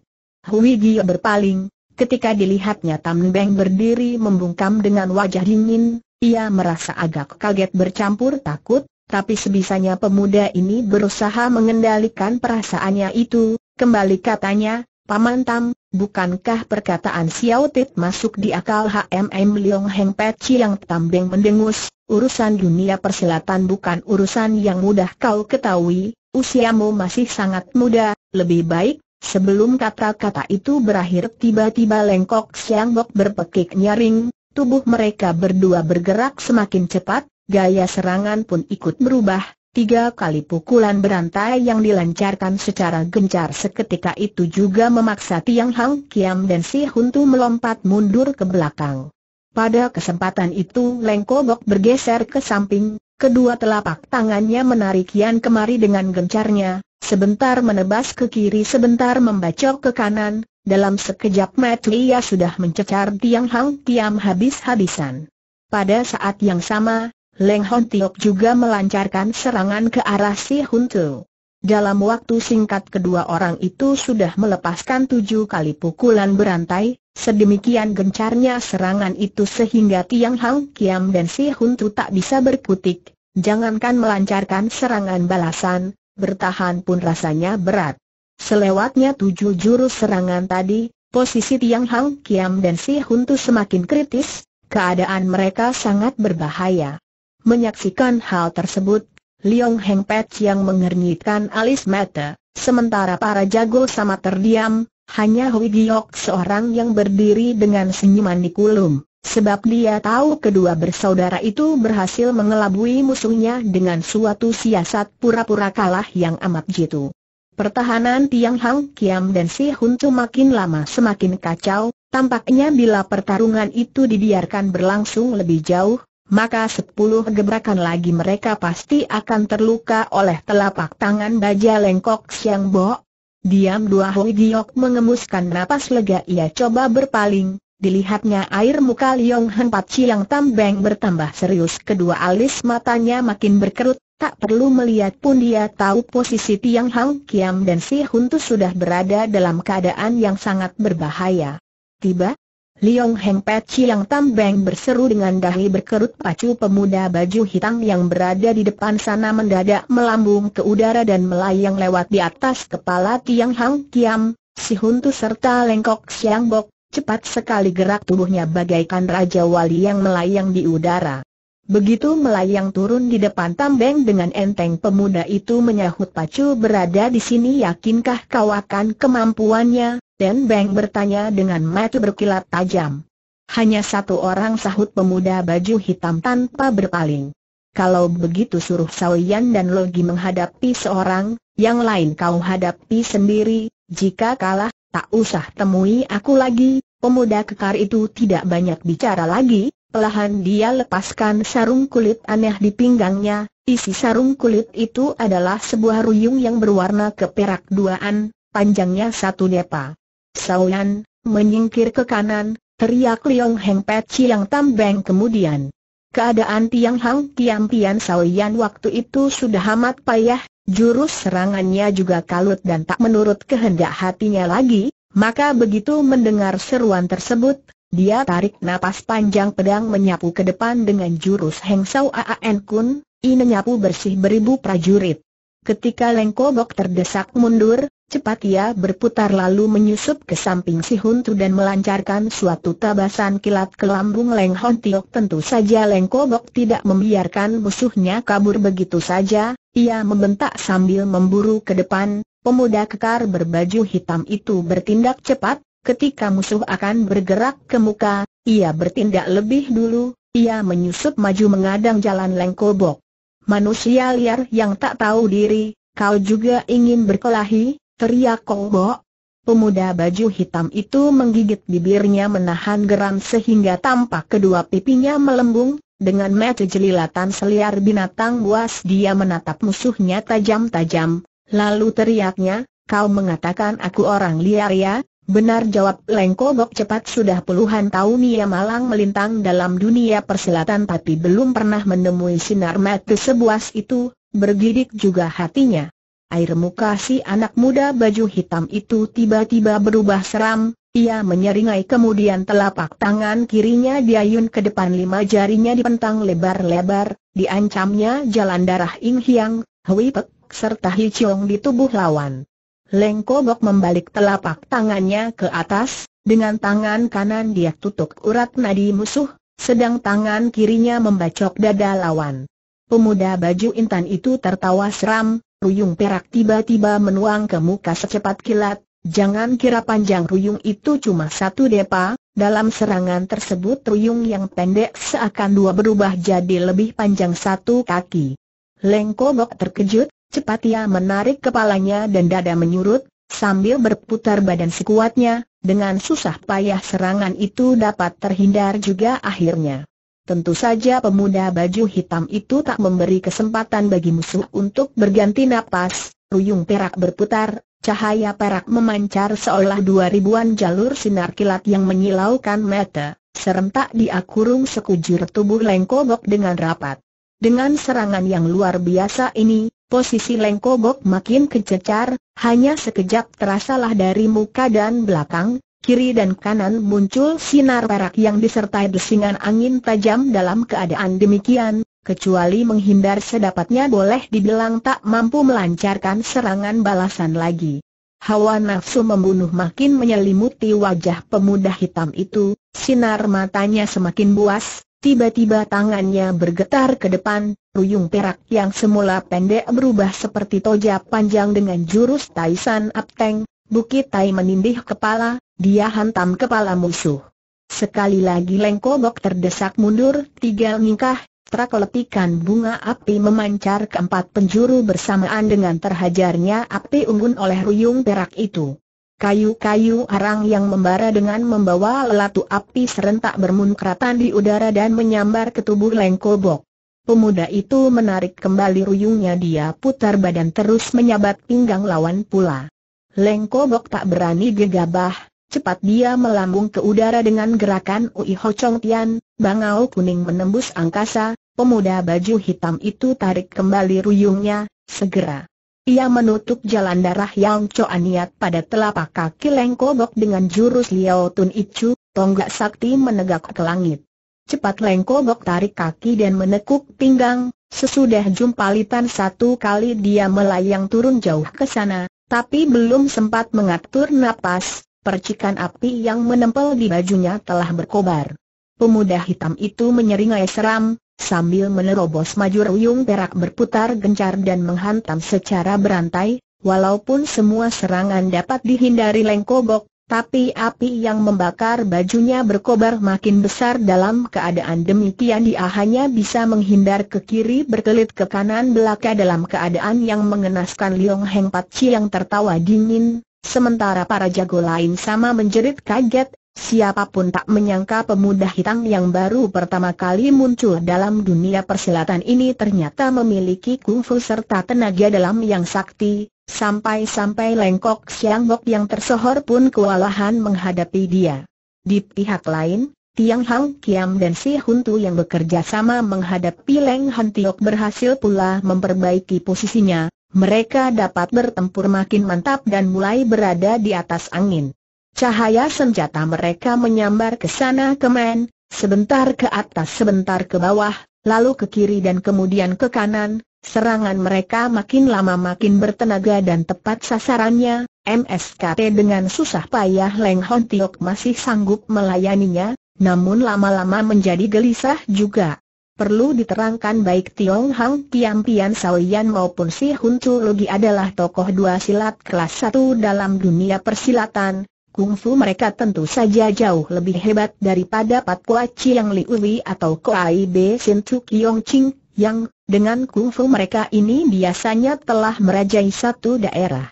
Hui Giok berpaling, ketika dilihatnya Tam Beng berdiri membungkam dengan wajah dingin, ia merasa agak kaget bercampur takut, tapi sebisanya pemuda ini berusaha mengendalikan perasaannya itu, kembali katanya, Paman Tam, bukankah perkataan Xiao Tit masuk di akal HMM Leong Heng Peci yang tambeng mendengus, urusan dunia persilatan bukan urusan yang mudah kau ketahui, usiamu masih sangat muda, lebih baik Sebelum kata-kata itu berakhir tiba-tiba Lengkok Siang Bok berpekik nyaring, tubuh mereka berdua bergerak semakin cepat, gaya serangan pun ikut berubah, tiga kali pukulan berantai yang dilancarkan secara gencar seketika itu juga memaksa Tiang Hang Kiam dan Si Huntu melompat mundur ke belakang. Pada kesempatan itu Leng Kobok bergeser ke samping, Kedua telapak tangannya menarik Yan kemari dengan gencarnya, sebentar menebas ke kiri sebentar membacok ke kanan, dalam sekejap mata ia sudah mencecar Tiang Hang tiang habis-habisan. Pada saat yang sama, Leng Hon Tiok juga melancarkan serangan ke arah si Hun Tu. Dalam waktu singkat kedua orang itu sudah melepaskan tujuh kali pukulan berantai, sedemikian gencarnya serangan itu sehingga Tiang Hang Kiam dan si Hun Tu tak bisa berkutik, jangankan melancarkan serangan balasan, bertahan pun rasanya berat. Selewatnya tujuh jurus serangan tadi, posisi Tiang Hang Kiam dan Si Huntu semakin kritis, keadaan mereka sangat berbahaya. Menyaksikan hal tersebut, Liong Heng Pet yang mengernyitkan alis mata, sementara para jago sama terdiam, hanya Hui Giok seorang yang berdiri dengan senyuman di kulum. Sebab dia tahu kedua bersaudara itu berhasil mengelabui musuhnya dengan suatu siasat pura-pura kalah yang amat jitu. Pertahanan Tiang Hang Kiam dan Si Hun Chu makin lama semakin kacau, tampaknya bila pertarungan itu dibiarkan berlangsung lebih jauh, maka sepuluh gebrakan lagi mereka pasti akan terluka oleh telapak tangan baja lengkok Siang Bo. Diam dua Hui Giok mengemuskan napas lega ia coba berpaling, dilihatnya air muka Liong Han Pat Chiang Tam Beng bertambah serius kedua alis matanya makin berkerut, Tak perlu melihat pun dia tahu posisi Tiang Hang Kiam dan Si Huntu sudah berada dalam keadaan yang sangat berbahaya. Tiba, Liong Pei Chiang Tam Beng berseru dengan dahi berkerut pacu pemuda baju hitam yang berada di depan sana mendadak melambung ke udara dan melayang lewat di atas kepala Tiang Hang Kiam, Si Huntu serta Lengkok Siang Bok, cepat sekali gerak tubuhnya bagaikan Raja Wali yang melayang di udara. Begitu melayang turun di depan tambeng dengan enteng pemuda itu menyahut pacu berada di sini yakinkah kau akan kemampuannya? Dan Beng bertanya dengan mata berkilat tajam. Hanya satu orang sahut pemuda baju hitam tanpa berpaling. Kalau begitu suruh Saoyan dan Logi menghadapi seorang, yang lain kau hadapi sendiri, jika kalah, tak usah temui aku lagi, pemuda kekar itu tidak banyak bicara lagi, Pelahan dia lepaskan sarung kulit aneh di pinggangnya, isi sarung kulit itu adalah sebuah ruyung yang berwarna keperak duaan, panjangnya satu depa. Sauyan, menyingkir ke kanan, teriak Liong Heng Peci yang tambeng kemudian. Keadaan Tiang Hang Tiang Pian Sauyan waktu itu sudah amat payah, jurus serangannya juga kalut dan tak menurut kehendak hatinya lagi, maka begitu mendengar seruan tersebut, dia tarik napas panjang pedang menyapu ke depan dengan jurus Heng Sau Aan Kun, ini menyapu bersih beribu prajurit. Ketika Leng Kobok terdesak mundur, cepat ia berputar lalu menyusup ke samping si Huntu dan melancarkan suatu tabasan kilat ke lambung Leng Hon Tiok. Tentu saja Leng Kobok tidak membiarkan musuhnya kabur begitu saja, ia membentak sambil memburu ke depan, pemuda kekar berbaju hitam itu bertindak cepat, Ketika musuh akan bergerak ke muka, ia bertindak lebih dulu, ia menyusup maju mengadang jalan lengkobok. Manusia liar yang tak tahu diri, kau juga ingin berkelahi, teriak kobok. Pemuda baju hitam itu menggigit bibirnya menahan geram sehingga tampak kedua pipinya melembung, dengan mata jelilatan seliar binatang buas dia menatap musuhnya tajam-tajam, lalu teriaknya, kau mengatakan aku orang liar ya, Benar jawab Lengkobok cepat sudah puluhan tahun ia malang melintang dalam dunia persilatan tapi belum pernah menemui sinar mata sebuas itu, bergidik juga hatinya. Air muka si anak muda baju hitam itu tiba-tiba berubah seram, ia menyeringai kemudian telapak tangan kirinya diayun ke depan lima jarinya dipentang lebar-lebar, diancamnya jalan darah Ing Hiang, Hui Pek, serta Hi Chiong di tubuh lawan. Leng Kobok membalik telapak tangannya ke atas, dengan tangan kanan dia tutup urat nadi musuh, sedang tangan kirinya membacok dada lawan. Pemuda baju intan itu tertawa seram, ruyung perak tiba-tiba menuang ke muka secepat kilat, jangan kira panjang ruyung itu cuma satu depa, dalam serangan tersebut ruyung yang pendek seakan dua berubah jadi lebih panjang satu kaki. Leng Kobok terkejut, Cepat ia menarik kepalanya dan dada menyurut, sambil berputar badan sekuatnya, dengan susah payah serangan itu dapat terhindar juga akhirnya. Tentu saja pemuda baju hitam itu tak memberi kesempatan bagi musuh untuk berganti napas, ruyung perak berputar, cahaya perak memancar seolah dua ribuan jalur sinar kilat yang menyilaukan mata, serentak dia kurung sekujur tubuh lengkobok dengan rapat. Dengan serangan yang luar biasa ini, Posisi Lengkobok makin kececar, hanya sekejap terasalah dari muka dan belakang, kiri dan kanan muncul sinar perak yang disertai desingan angin tajam dalam keadaan demikian, kecuali menghindar sedapatnya boleh dibilang tak mampu melancarkan serangan balasan lagi. Hawa nafsu membunuh makin menyelimuti wajah pemuda hitam itu, sinar matanya semakin buas, Tiba-tiba tangannya bergetar ke depan, ruyung perak yang semula pendek berubah seperti toja panjang dengan jurus Taisan Apteng, Bukit Tai menindih kepala, dia hantam kepala musuh. Sekali lagi Lengkobok terdesak mundur tiga lingkah trak lepikan bunga api memancar keempat penjuru bersamaan dengan terhajarnya api unggun oleh ruyung perak itu. Kayu-kayu arang yang membara dengan membawa lelatu api serentak bermunkratan di udara dan menyambar ke tubuh Lengkobok. Pemuda itu menarik kembali ruyungnya dia putar badan terus menyabat pinggang lawan pula. Lengkobok tak berani gegabah, cepat dia melambung ke udara dengan gerakan Ui Ho Chong Tian, bangau kuning menembus angkasa, pemuda baju hitam itu tarik kembali ruyungnya, segera. Ia menutup jalan darah Yang coaniat Niat pada telapak kaki lengkobok dengan jurus Liao Tun Icu, tonggak sakti menegak ke langit. Cepat lengkobok tarik kaki dan menekuk pinggang, sesudah jumpalitan satu kali dia melayang turun jauh ke sana, tapi belum sempat mengatur napas, percikan api yang menempel di bajunya telah berkobar. Pemuda hitam itu menyeringai seram, Sambil menerobos maju ruyung perak berputar gencar dan menghantam secara berantai, walaupun semua serangan dapat dihindari Lengkobok, tapi api yang membakar bajunya berkobar makin besar dalam keadaan demikian dia hanya bisa menghindar ke kiri berkelit ke kanan belaka dalam keadaan yang mengenaskan Liong Heng Pat Chi yang tertawa dingin, sementara para jago lain sama menjerit kaget, Siapapun tak menyangka pemuda hitam yang baru pertama kali muncul dalam dunia persilatan ini ternyata memiliki kungfu serta tenaga dalam yang sakti, sampai-sampai Lengkok Siangbok yang tersohor pun kewalahan menghadapi dia. Di pihak lain, Tiang Hang Kiam dan Si Huntu yang bekerja sama menghadapi Leng Han Tiok berhasil pula memperbaiki posisinya, mereka dapat bertempur makin mantap dan mulai berada di atas angin. Cahaya senjata mereka menyambar ke sana kemen, sebentar ke atas sebentar ke bawah, lalu ke kiri dan kemudian ke kanan, Serangan mereka makin lama makin bertenaga dan tepat sasarannya, MSKT dengan susah payah Leng Hon Tiok masih sanggup melayaninya, namun lama-lama menjadi gelisah juga. Perlu diterangkan baik Tiong Hang Piam Pian Sawian maupun Si Hun Chu Lugi adalah tokoh dua silat kelas satu dalam dunia persilatan, kungfu mereka tentu saja jauh lebih hebat daripada Pat Kua Chiang Liuwi atau I B Sin Tu Kiong Ching, yang, dengan kungfu mereka ini biasanya telah merajai satu daerah.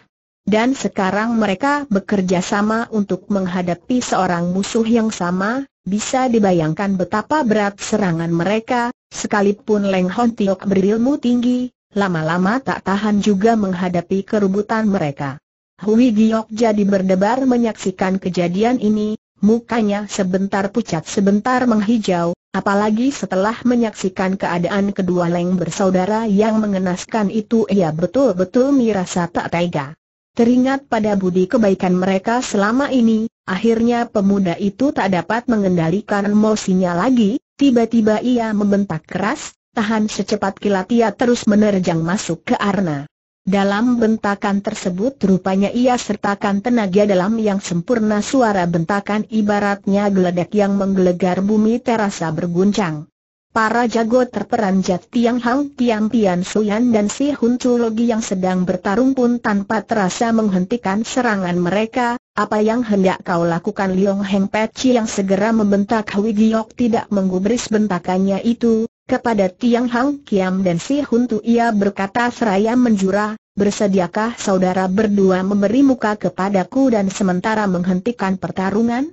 Dan sekarang mereka bekerja sama untuk menghadapi seorang musuh yang sama, bisa dibayangkan betapa berat serangan mereka, sekalipun Leng Hon Tiok berilmu tinggi, lama-lama tak tahan juga menghadapi kerubutan mereka. Hui Giok jadi berdebar menyaksikan kejadian ini, mukanya sebentar pucat sebentar menghijau, apalagi setelah menyaksikan keadaan kedua leng bersaudara yang mengenaskan itu ia betul-betul merasa tak tega. Teringat pada budi kebaikan mereka selama ini, akhirnya pemuda itu tak dapat mengendalikan emosinya lagi, tiba-tiba ia membentak keras, tahan secepat kilat ia terus menerjang masuk ke arna. Dalam bentakan tersebut rupanya ia sertakan tenaga dalam yang sempurna suara bentakan ibaratnya geledek yang menggelegar bumi terasa berguncang. Para jago terperanjat Tiang Hang, Tiang Pian Suyan dan Si Hun Chulogi yang sedang bertarung pun tanpa terasa menghentikan serangan mereka. Apa yang hendak kau lakukan Liong Heng Chi yang segera membentak Hui Giok tidak menggubris bentakannya itu, kepada Tiang Hang Kiam dan Si Huntu ia berkata seraya menjura, bersediakah saudara berdua memberi muka kepadaku dan sementara menghentikan pertarungan?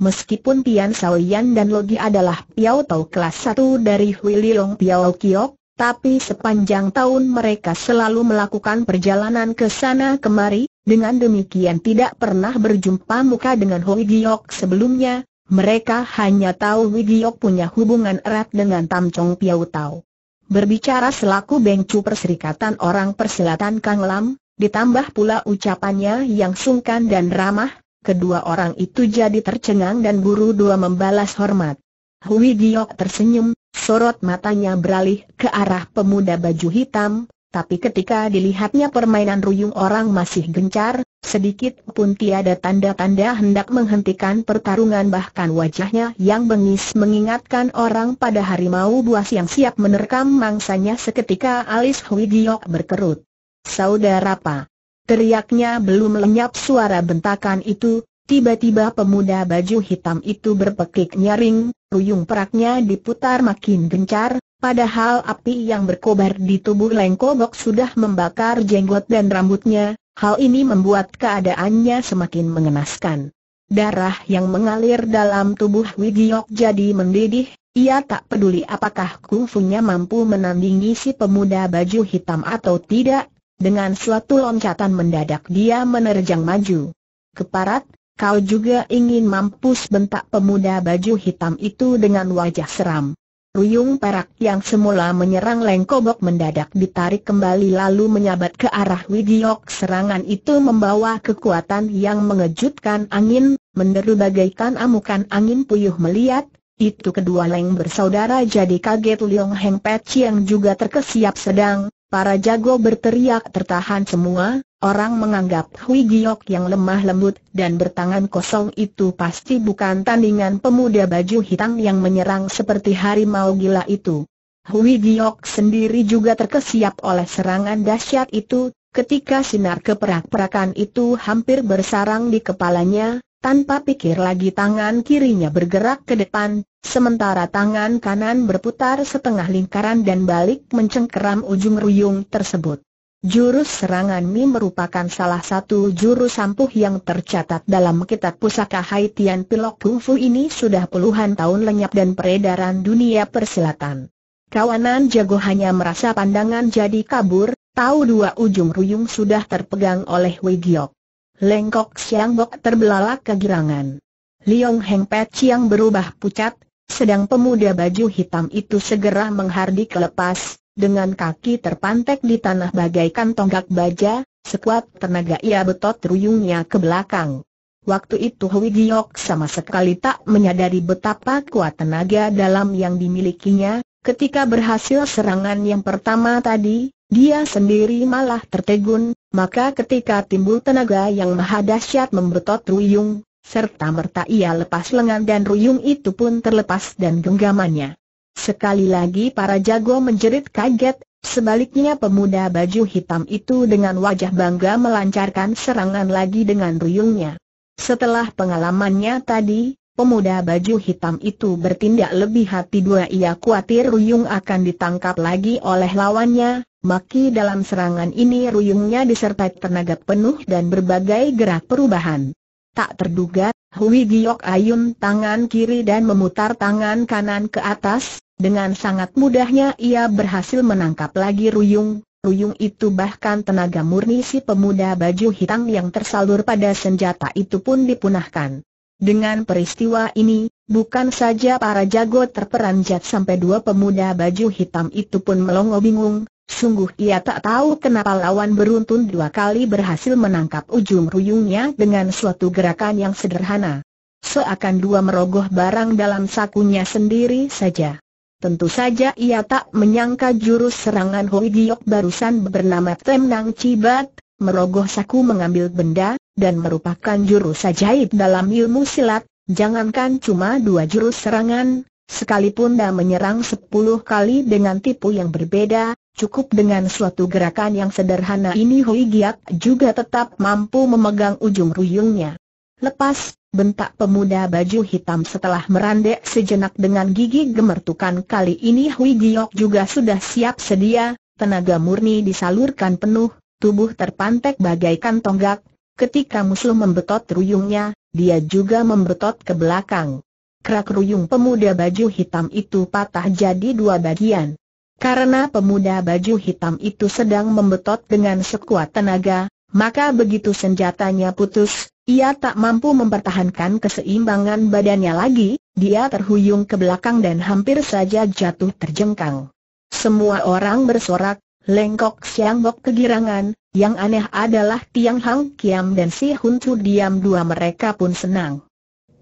Meskipun Pian Yan dan Logi adalah Piao Tau kelas 1 dari Huiliong Piao Kiok, tapi sepanjang tahun mereka selalu melakukan perjalanan ke sana kemari, dengan demikian tidak pernah berjumpa muka dengan Hui Giok sebelumnya, mereka hanya tahu Wigiok punya hubungan erat dengan Tam Chong Piau Tau. Berbicara selaku Bengcu Perserikatan Orang Perselatan Kang Lam, ditambah pula ucapannya yang sungkan dan ramah, kedua orang itu jadi tercengang dan buru-dua membalas hormat. Hui Giok tersenyum, sorot matanya beralih ke arah pemuda baju hitam, tapi ketika dilihatnya permainan ruyung orang masih gencar, sedikit pun tiada tanda-tanda hendak menghentikan pertarungan bahkan wajahnya yang bengis mengingatkan orang pada harimau buas yang siap menerkam mangsanya seketika alis Hui Giok berkerut. Saudara apa? Teriaknya belum lenyap suara bentakan itu, tiba-tiba pemuda baju hitam itu berpekik nyaring, ruyung peraknya diputar makin gencar, Padahal api yang berkobar di tubuh Lengkobok sudah membakar jenggot dan rambutnya, hal ini membuat keadaannya semakin mengenaskan. Darah yang mengalir dalam tubuh Wigiok jadi mendidih, ia tak peduli apakah kungfunya mampu menandingi si pemuda baju hitam atau tidak, dengan suatu loncatan mendadak dia menerjang maju. Keparat, kau juga ingin mampus bentak pemuda baju hitam itu dengan wajah seram. Ruyung Perak yang semula menyerang Lengkobok mendadak ditarik kembali lalu menyabat ke arah Wigiok. Serangan itu membawa kekuatan yang mengejutkan angin, menderu bagaikan amukan angin puyuh melihat. Itu kedua Leng bersaudara jadi kaget Liong Heng Pet yang juga terkesiap sedang, Para jago berteriak tertahan semua, orang menganggap Hui Giok yang lemah lembut dan bertangan kosong itu pasti bukan tandingan pemuda baju hitam yang menyerang seperti harimau gila itu. Hui Giok sendiri juga terkesiap oleh serangan dahsyat itu, ketika sinar keperak-perakan itu hampir bersarang di kepalanya, tanpa pikir lagi tangan kirinya bergerak ke depan, sementara tangan kanan berputar setengah lingkaran dan balik mencengkeram ujung ruyung tersebut. Jurus serangan Mi merupakan salah satu jurus ampuh yang tercatat dalam kitab pusaka Haitian Pilok Kung Fu ini sudah puluhan tahun lenyap dan peredaran dunia persilatan. Kawanan jago hanya merasa pandangan jadi kabur, tahu dua ujung ruyung sudah terpegang oleh Wei Giok. Lengkok Siang Bok terbelalak kegirangan. Liong Heng Pet Chiang berubah pucat, sedang pemuda baju hitam itu segera menghardik lepas, dengan kaki terpantek di tanah bagaikan tonggak baja, sekuat tenaga ia betot ruyungnya ke belakang. Waktu itu Hui Giok sama sekali tak menyadari betapa kuat tenaga dalam yang dimilikinya, ketika berhasil serangan yang pertama tadi, dia sendiri malah tertegun, maka ketika timbul tenaga yang maha dahsyat membetot Ruyung, serta merta ia lepas lengan dan Ruyung itu pun terlepas dan genggamannya. Sekali lagi para jago menjerit kaget, sebaliknya pemuda baju hitam itu dengan wajah bangga melancarkan serangan lagi dengan Ruyungnya. Setelah pengalamannya tadi, Pemuda baju hitam itu bertindak lebih hati dua ia khawatir Ruyung akan ditangkap lagi oleh lawannya, Maki dalam serangan ini ruyungnya disertai tenaga penuh dan berbagai gerak perubahan. Tak terduga, Hui Giok Ayun tangan kiri dan memutar tangan kanan ke atas, dengan sangat mudahnya ia berhasil menangkap lagi ruyung. Ruyung itu bahkan tenaga murni si pemuda baju hitam yang tersalur pada senjata itu pun dipunahkan. Dengan peristiwa ini, Bukan saja para jago terperanjat sampai dua pemuda baju hitam itu pun melongo bingung, Sungguh ia tak tahu kenapa lawan beruntun dua kali berhasil menangkap ujung ruyungnya dengan suatu gerakan yang sederhana. Seakan dua merogoh barang dalam sakunya sendiri saja. Tentu saja ia tak menyangka jurus serangan Hoi Giok barusan bernama Temnang Cibat, merogoh saku mengambil benda, dan merupakan jurus ajaib dalam ilmu silat, jangankan cuma dua jurus serangan, Sekalipun dia menyerang sepuluh kali dengan tipu yang berbeda, Cukup dengan suatu gerakan yang sederhana ini Hui Giak juga tetap mampu memegang ujung ruyungnya. Lepas, bentak pemuda baju hitam setelah merandek sejenak dengan gigi gemertukan kali ini Hui Giok juga sudah siap sedia, tenaga murni disalurkan penuh, tubuh terpantek bagaikan tonggak, ketika musuh membetot ruyungnya, dia juga membetot ke belakang. Kerak ruyung pemuda baju hitam itu patah jadi dua bagian. Karena pemuda baju hitam itu sedang membetot dengan sekuat tenaga, maka begitu senjatanya putus, ia tak mampu mempertahankan keseimbangan badannya lagi, dia terhuyung ke belakang dan hampir saja jatuh terjengkang. Semua orang bersorak, lengkok siangbok kegirangan, yang aneh adalah Tiang Hang Kiam dan Si Hun Chu diam dua mereka pun senang.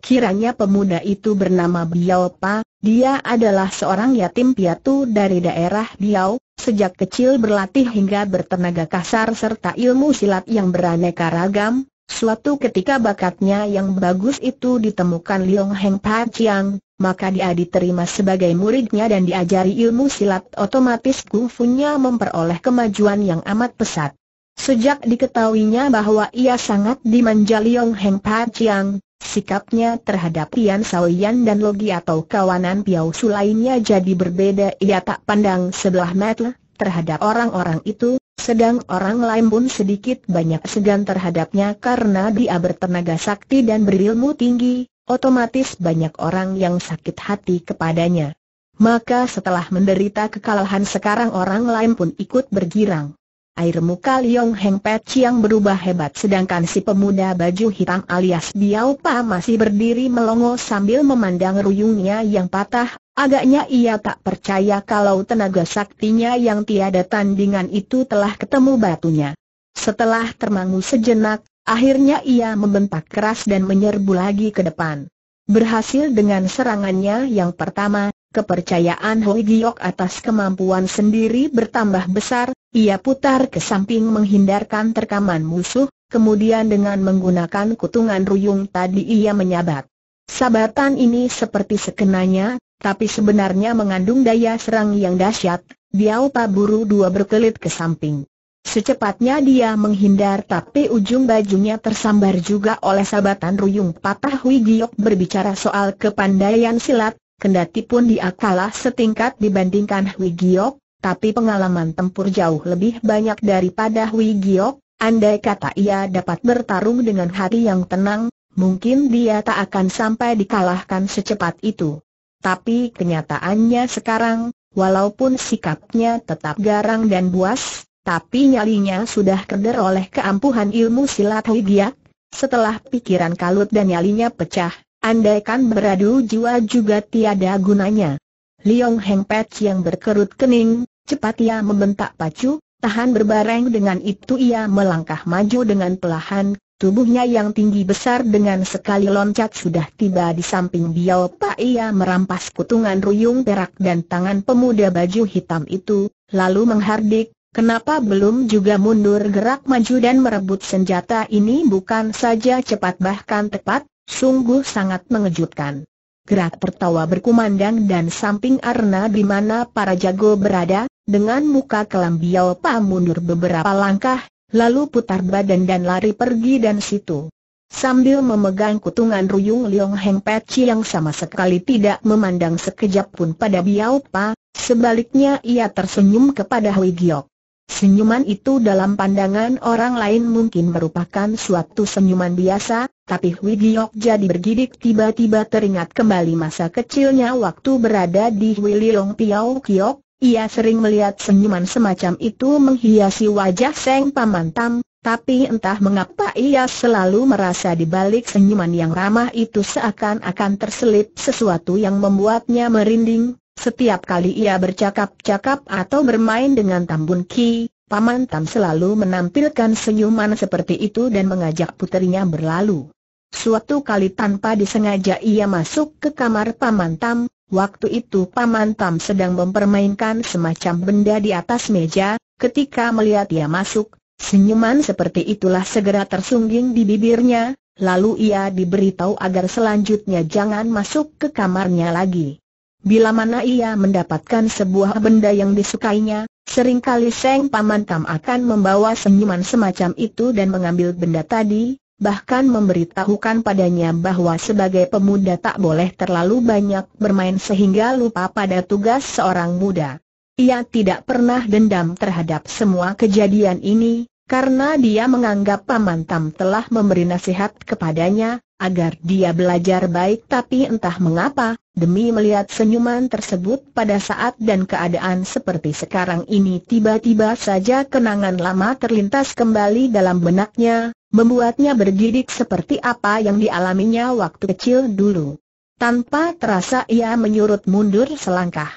Kiranya pemuda itu bernama Biao Pa, dia adalah seorang yatim piatu dari daerah Biau, sejak kecil berlatih hingga bertenaga kasar serta ilmu silat yang beraneka ragam. Suatu ketika bakatnya yang bagus itu ditemukan Liong Heng Paciang, maka dia diterima sebagai muridnya dan diajari ilmu silat otomatis kungfunya memperoleh kemajuan yang amat pesat. Sejak diketahuinya bahwa ia sangat dimanja Liong Heng Paciang, Sikapnya terhadap Tian Yan dan Logi atau kawanan Piao Su lainnya jadi berbeda ia tak pandang sebelah mata terhadap orang-orang itu, sedang orang lain pun sedikit banyak segan terhadapnya karena dia bertenaga sakti dan berilmu tinggi, otomatis banyak orang yang sakit hati kepadanya. Maka setelah menderita kekalahan sekarang orang lain pun ikut bergirang. Air muka Liong Heng Pet Chiang berubah hebat sedangkan si pemuda baju hitam alias Biao Pa masih berdiri melongo sambil memandang ruyungnya yang patah, agaknya ia tak percaya kalau tenaga saktinya yang tiada tandingan itu telah ketemu batunya. Setelah termangu sejenak, akhirnya ia membentak keras dan menyerbu lagi ke depan. Berhasil dengan serangannya yang pertama, kepercayaan Hoi Giok atas kemampuan sendiri bertambah besar, ia putar ke samping menghindarkan terkaman musuh, kemudian dengan menggunakan kutungan ruyung tadi ia menyabat. Sabatan ini seperti sekenanya, tapi sebenarnya mengandung daya serang yang dahsyat, Diau buru dua berkelit ke samping. Secepatnya dia menghindar tapi ujung bajunya tersambar juga oleh sabatan ruyung patah Hui Giok berbicara soal kepandaian silat, kendati pun dia kalah setingkat dibandingkan Hui Giok, tapi pengalaman tempur jauh lebih banyak daripada Hui Giok, andai kata ia dapat bertarung dengan hati yang tenang, mungkin dia tak akan sampai dikalahkan secepat itu. Tapi kenyataannya sekarang, walaupun sikapnya tetap garang dan buas, tapi nyalinya sudah keder oleh keampuhan ilmu silat Hui Giok. Setelah pikiran kalut dan nyalinya pecah, andaikan beradu jiwa juga tiada gunanya. Liong Heng Pech yang berkerut kening, Cepat ia membentak pacu, tahan berbareng dengan itu ia melangkah maju dengan pelahan, tubuhnya yang tinggi besar dengan sekali loncat sudah tiba di samping Biao Pak ia merampas kutungan ruyung perak dan tangan pemuda baju hitam itu, lalu menghardik, Kenapa belum juga mundur gerak maju dan merebut senjata ini bukan saja cepat bahkan tepat, sungguh sangat mengejutkan. Gerak tertawa berkumandang dan samping arna di mana para jago berada, dengan muka kelam Biao Pa mundur beberapa langkah, lalu putar badan dan lari pergi dan situ. Sambil memegang kutungan Ruyung Liong Heng Peci yang sama sekali tidak memandang sekejap pun pada Biao Pa, sebaliknya ia tersenyum kepada Hui Giok. Senyuman itu dalam pandangan orang lain mungkin merupakan suatu senyuman biasa, tapi Hui Giok jadi bergidik tiba-tiba teringat kembali masa kecilnya waktu berada di Hui Liong Piao Kiok, ia sering melihat senyuman semacam itu menghiasi wajah Seng Paman Tam, tapi entah mengapa ia selalu merasa di balik senyuman yang ramah itu seakan-akan terselip sesuatu yang membuatnya merinding. Setiap kali ia bercakap-cakap atau bermain dengan Tambun Ki, Paman Tam selalu menampilkan senyuman seperti itu dan mengajak puterinya berlalu. Suatu kali tanpa disengaja ia masuk ke kamar Paman Tam, Waktu itu Paman Tam sedang mempermainkan semacam benda di atas meja, ketika melihat ia masuk, senyuman seperti itulah segera tersungging di bibirnya, lalu ia diberitahu agar selanjutnya jangan masuk ke kamarnya lagi. Bila mana ia mendapatkan sebuah benda yang disukainya, seringkali Seng Paman Tam akan membawa senyuman semacam itu dan mengambil benda tadi, bahkan memberitahukan padanya bahwa sebagai pemuda tak boleh terlalu banyak bermain sehingga lupa pada tugas seorang muda. Ia tidak pernah dendam terhadap semua kejadian ini, karena dia menganggap Paman Tam telah memberi nasihat kepadanya, agar dia belajar baik tapi entah mengapa, demi melihat senyuman tersebut pada saat dan keadaan seperti sekarang ini tiba-tiba saja kenangan lama terlintas kembali dalam benaknya, membuatnya bergidik seperti apa yang dialaminya waktu kecil dulu. Tanpa terasa ia menyurut mundur selangkah.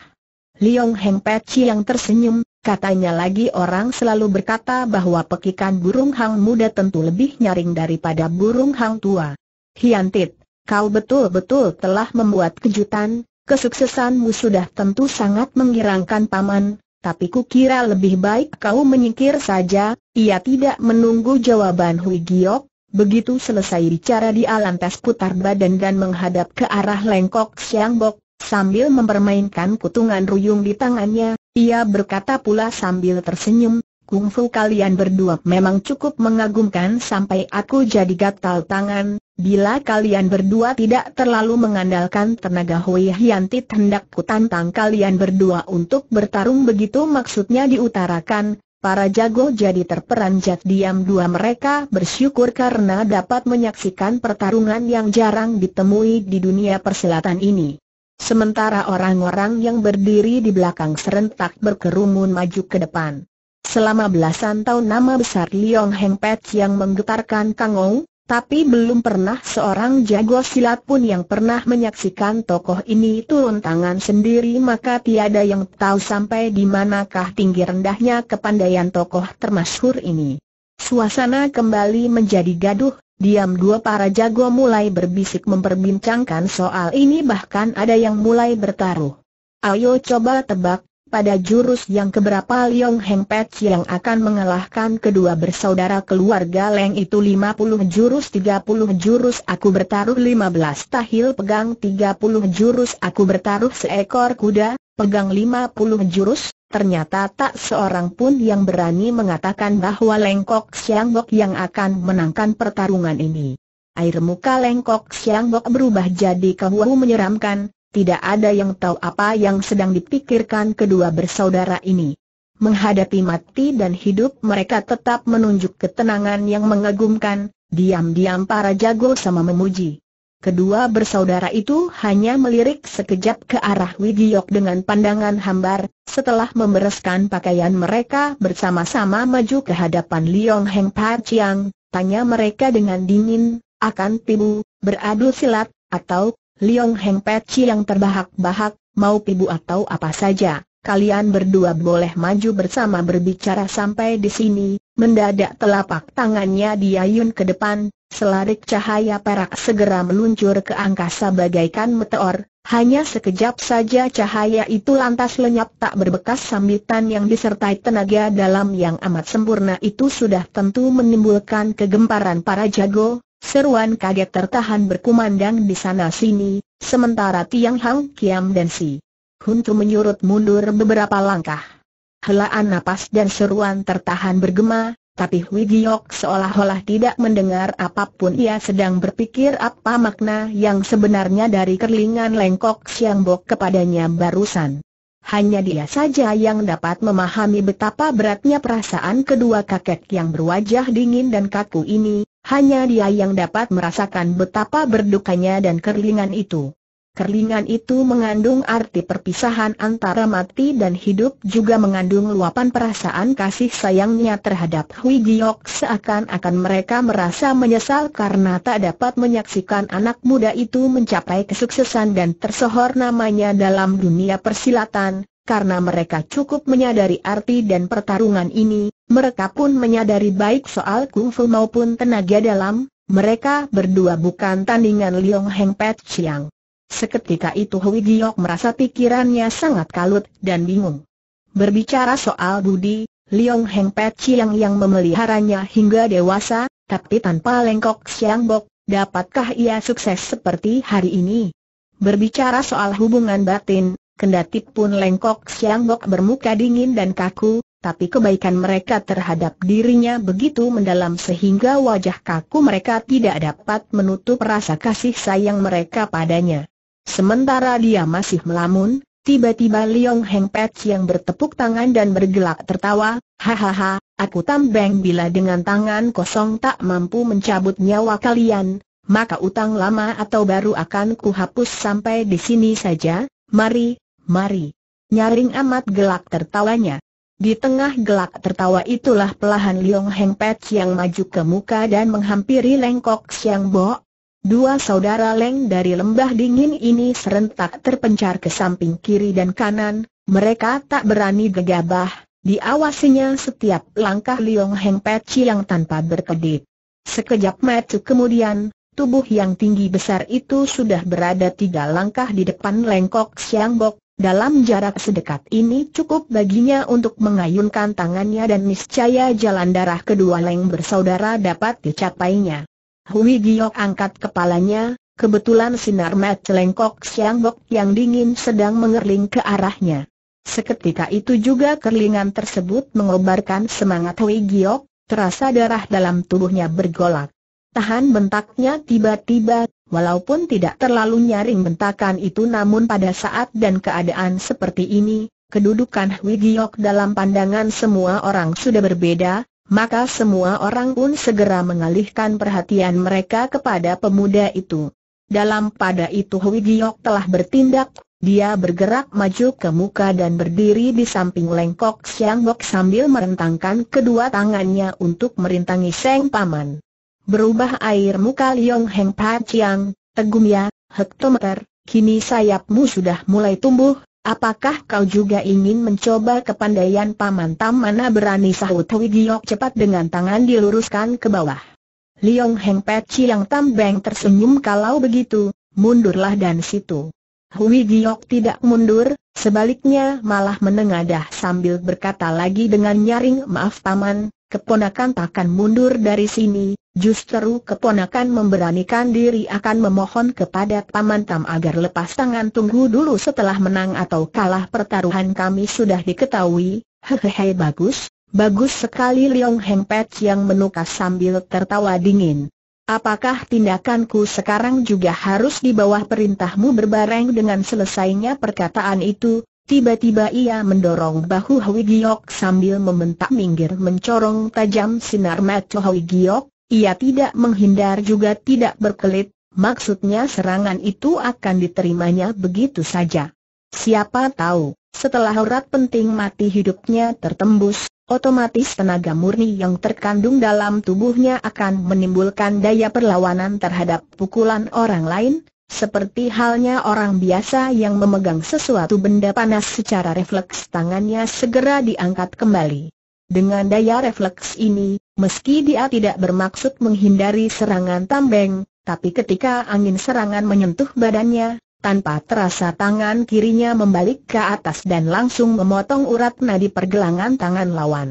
Liong Heng Peci yang tersenyum, katanya lagi orang selalu berkata bahwa pekikan burung hang muda tentu lebih nyaring daripada burung hang tua. Tit, kau betul-betul telah membuat kejutan, kesuksesanmu sudah tentu sangat mengirangkan paman, tapi kukira lebih baik kau menyingkir saja, ia tidak menunggu jawaban Hui Giok, begitu selesai bicara di alantas putar badan dan menghadap ke arah lengkok Siang Bok, sambil mempermainkan kutungan ruyung di tangannya, ia berkata pula sambil tersenyum, kungfu kalian berdua memang cukup mengagumkan sampai aku jadi gatal tangan, Bila kalian berdua tidak terlalu mengandalkan tenaga Hui Hiantit hendak kutantang kalian berdua untuk bertarung begitu maksudnya diutarakan, para jago jadi terperanjat diam dua mereka bersyukur karena dapat menyaksikan pertarungan yang jarang ditemui di dunia perselatan ini. Sementara orang-orang yang berdiri di belakang serentak berkerumun maju ke depan. Selama belasan tahun nama besar Liong Heng Pet yang menggetarkan Kang Ong, tapi belum pernah seorang jago silat pun yang pernah menyaksikan tokoh ini turun tangan sendiri maka tiada yang tahu sampai di manakah tinggi rendahnya kepandaian tokoh termasyhur ini. Suasana kembali menjadi gaduh, diam dua para jago mulai berbisik memperbincangkan soal ini bahkan ada yang mulai bertaruh. Ayo coba tebak, pada jurus yang keberapa Liong Heng Pet yang akan mengalahkan kedua bersaudara keluarga Leng itu 50 jurus 30 jurus aku bertaruh 15 tahil pegang 30 jurus aku bertaruh seekor kuda, pegang 50 jurus, ternyata tak seorang pun yang berani mengatakan bahwa Lengkok Siangbok yang akan menangkan pertarungan ini. Air muka Lengkok Siangbok berubah jadi kehuau menyeramkan, tidak ada yang tahu apa yang sedang dipikirkan kedua bersaudara ini. Menghadapi mati dan hidup mereka tetap menunjuk ketenangan yang mengagumkan, diam-diam para jago sama memuji. Kedua bersaudara itu hanya melirik sekejap ke arah Wigiok dengan pandangan hambar, setelah membereskan pakaian mereka bersama-sama maju ke hadapan Liong Heng Pa Chiang, tanya mereka dengan dingin, akan tibu beradu silat, atau Liong Heng Peci yang terbahak-bahak, mau pibu atau apa saja, kalian berdua boleh maju bersama berbicara sampai di sini, mendadak telapak tangannya diayun ke depan, selarik cahaya perak segera meluncur ke angkasa bagaikan meteor, hanya sekejap saja cahaya itu lantas lenyap tak berbekas sambitan yang disertai tenaga dalam yang amat sempurna itu sudah tentu menimbulkan kegemparan para jago, Seruan kaget tertahan berkumandang di sana-sini, sementara Tiang Hang Kiam dan Si Huntu menyurut mundur beberapa langkah. Helaan napas dan seruan tertahan bergema, tapi Hui Giok seolah-olah tidak mendengar apapun ia sedang berpikir apa makna yang sebenarnya dari kerlingan lengkok Siang Bok kepadanya barusan. Hanya dia saja yang dapat memahami betapa beratnya perasaan kedua kakek yang berwajah dingin dan kaku ini, hanya dia yang dapat merasakan betapa berdukanya dan kerlingan itu. Kerlingan itu mengandung arti perpisahan antara mati dan hidup juga mengandung luapan perasaan kasih sayangnya terhadap Hui Giok seakan-akan mereka merasa menyesal karena tak dapat menyaksikan anak muda itu mencapai kesuksesan dan tersohor namanya dalam dunia persilatan, karena mereka cukup menyadari arti dan pertarungan ini, mereka pun menyadari baik soal kungfu maupun tenaga dalam, mereka berdua bukan tandingan Liong Heng Pet Chiang. Seketika itu Hui Giok merasa pikirannya sangat kalut dan bingung. Berbicara soal budi, Liong Heng Pet Chiang yang memeliharanya hingga dewasa, tapi tanpa lengkok Siang Bok, dapatkah ia sukses seperti hari ini? Berbicara soal hubungan batin, Kendati pun Lengkok Sianggok bermuka dingin dan kaku, tapi kebaikan mereka terhadap dirinya begitu mendalam sehingga wajah kaku mereka tidak dapat menutup rasa kasih sayang mereka padanya. Sementara dia masih melamun, tiba-tiba Liong Heng Pets yang bertepuk tangan dan bergelak tertawa, hahaha, aku tambeng bila dengan tangan kosong tak mampu mencabut nyawa kalian, maka utang lama atau baru akan kuhapus sampai di sini saja, mari, mari. Nyaring amat gelak tertawanya. Di tengah gelak tertawa itulah pelahan Liong Heng Pet yang maju ke muka dan menghampiri Leng Kok Siang Bo. Dua saudara Leng dari lembah dingin ini serentak terpencar ke samping kiri dan kanan, mereka tak berani gegabah, diawasinya setiap langkah Liong Heng Pet yang tanpa berkedip. Sekejap metu kemudian, tubuh yang tinggi besar itu sudah berada tiga langkah di depan Lengkok Siang Bo. Dalam jarak sedekat ini cukup baginya untuk mengayunkan tangannya dan niscaya jalan darah kedua leng bersaudara dapat dicapainya. Hui Giok angkat kepalanya, kebetulan sinar mat celengkok siang bok yang dingin sedang mengerling ke arahnya. Seketika itu juga kerlingan tersebut mengobarkan semangat Hui Giok, terasa darah dalam tubuhnya bergolak. Tahan bentaknya tiba-tiba, Walaupun tidak terlalu nyaring bentakan itu namun pada saat dan keadaan seperti ini, kedudukan Hui Giok dalam pandangan semua orang sudah berbeda, maka semua orang pun segera mengalihkan perhatian mereka kepada pemuda itu. Dalam pada itu Hui Giok telah bertindak, dia bergerak maju ke muka dan berdiri di samping Lengkok Siang Bok sambil merentangkan kedua tangannya untuk merintangi Seng Paman berubah air muka Liong Heng tegum ya, hektometer, kini sayapmu sudah mulai tumbuh, apakah kau juga ingin mencoba kepandaian paman tam mana berani sahut Hui Giok cepat dengan tangan diluruskan ke bawah. Liong Heng Tam Beng tersenyum kalau begitu, mundurlah dan situ. Hui Giok tidak mundur, sebaliknya malah menengadah sambil berkata lagi dengan nyaring maaf paman, keponakan takkan mundur dari sini, justru keponakan memberanikan diri akan memohon kepada Paman Tam agar lepas tangan tunggu dulu setelah menang atau kalah pertaruhan kami sudah diketahui, hehehe bagus, bagus sekali Leong Heng Pet yang menukas sambil tertawa dingin. Apakah tindakanku sekarang juga harus di bawah perintahmu berbareng dengan selesainya perkataan itu, Tiba-tiba ia mendorong bahu Hwi Giok sambil membentak minggir mencorong tajam sinar mata Hwi Giok, ia tidak menghindar juga tidak berkelit, maksudnya serangan itu akan diterimanya begitu saja. Siapa tahu, setelah urat penting mati hidupnya tertembus, otomatis tenaga murni yang terkandung dalam tubuhnya akan menimbulkan daya perlawanan terhadap pukulan orang lain, seperti halnya orang biasa yang memegang sesuatu benda panas secara refleks tangannya segera diangkat kembali. Dengan daya refleks ini, meski dia tidak bermaksud menghindari serangan tambeng, tapi ketika angin serangan menyentuh badannya, tanpa terasa tangan kirinya membalik ke atas dan langsung memotong urat nadi pergelangan tangan lawan.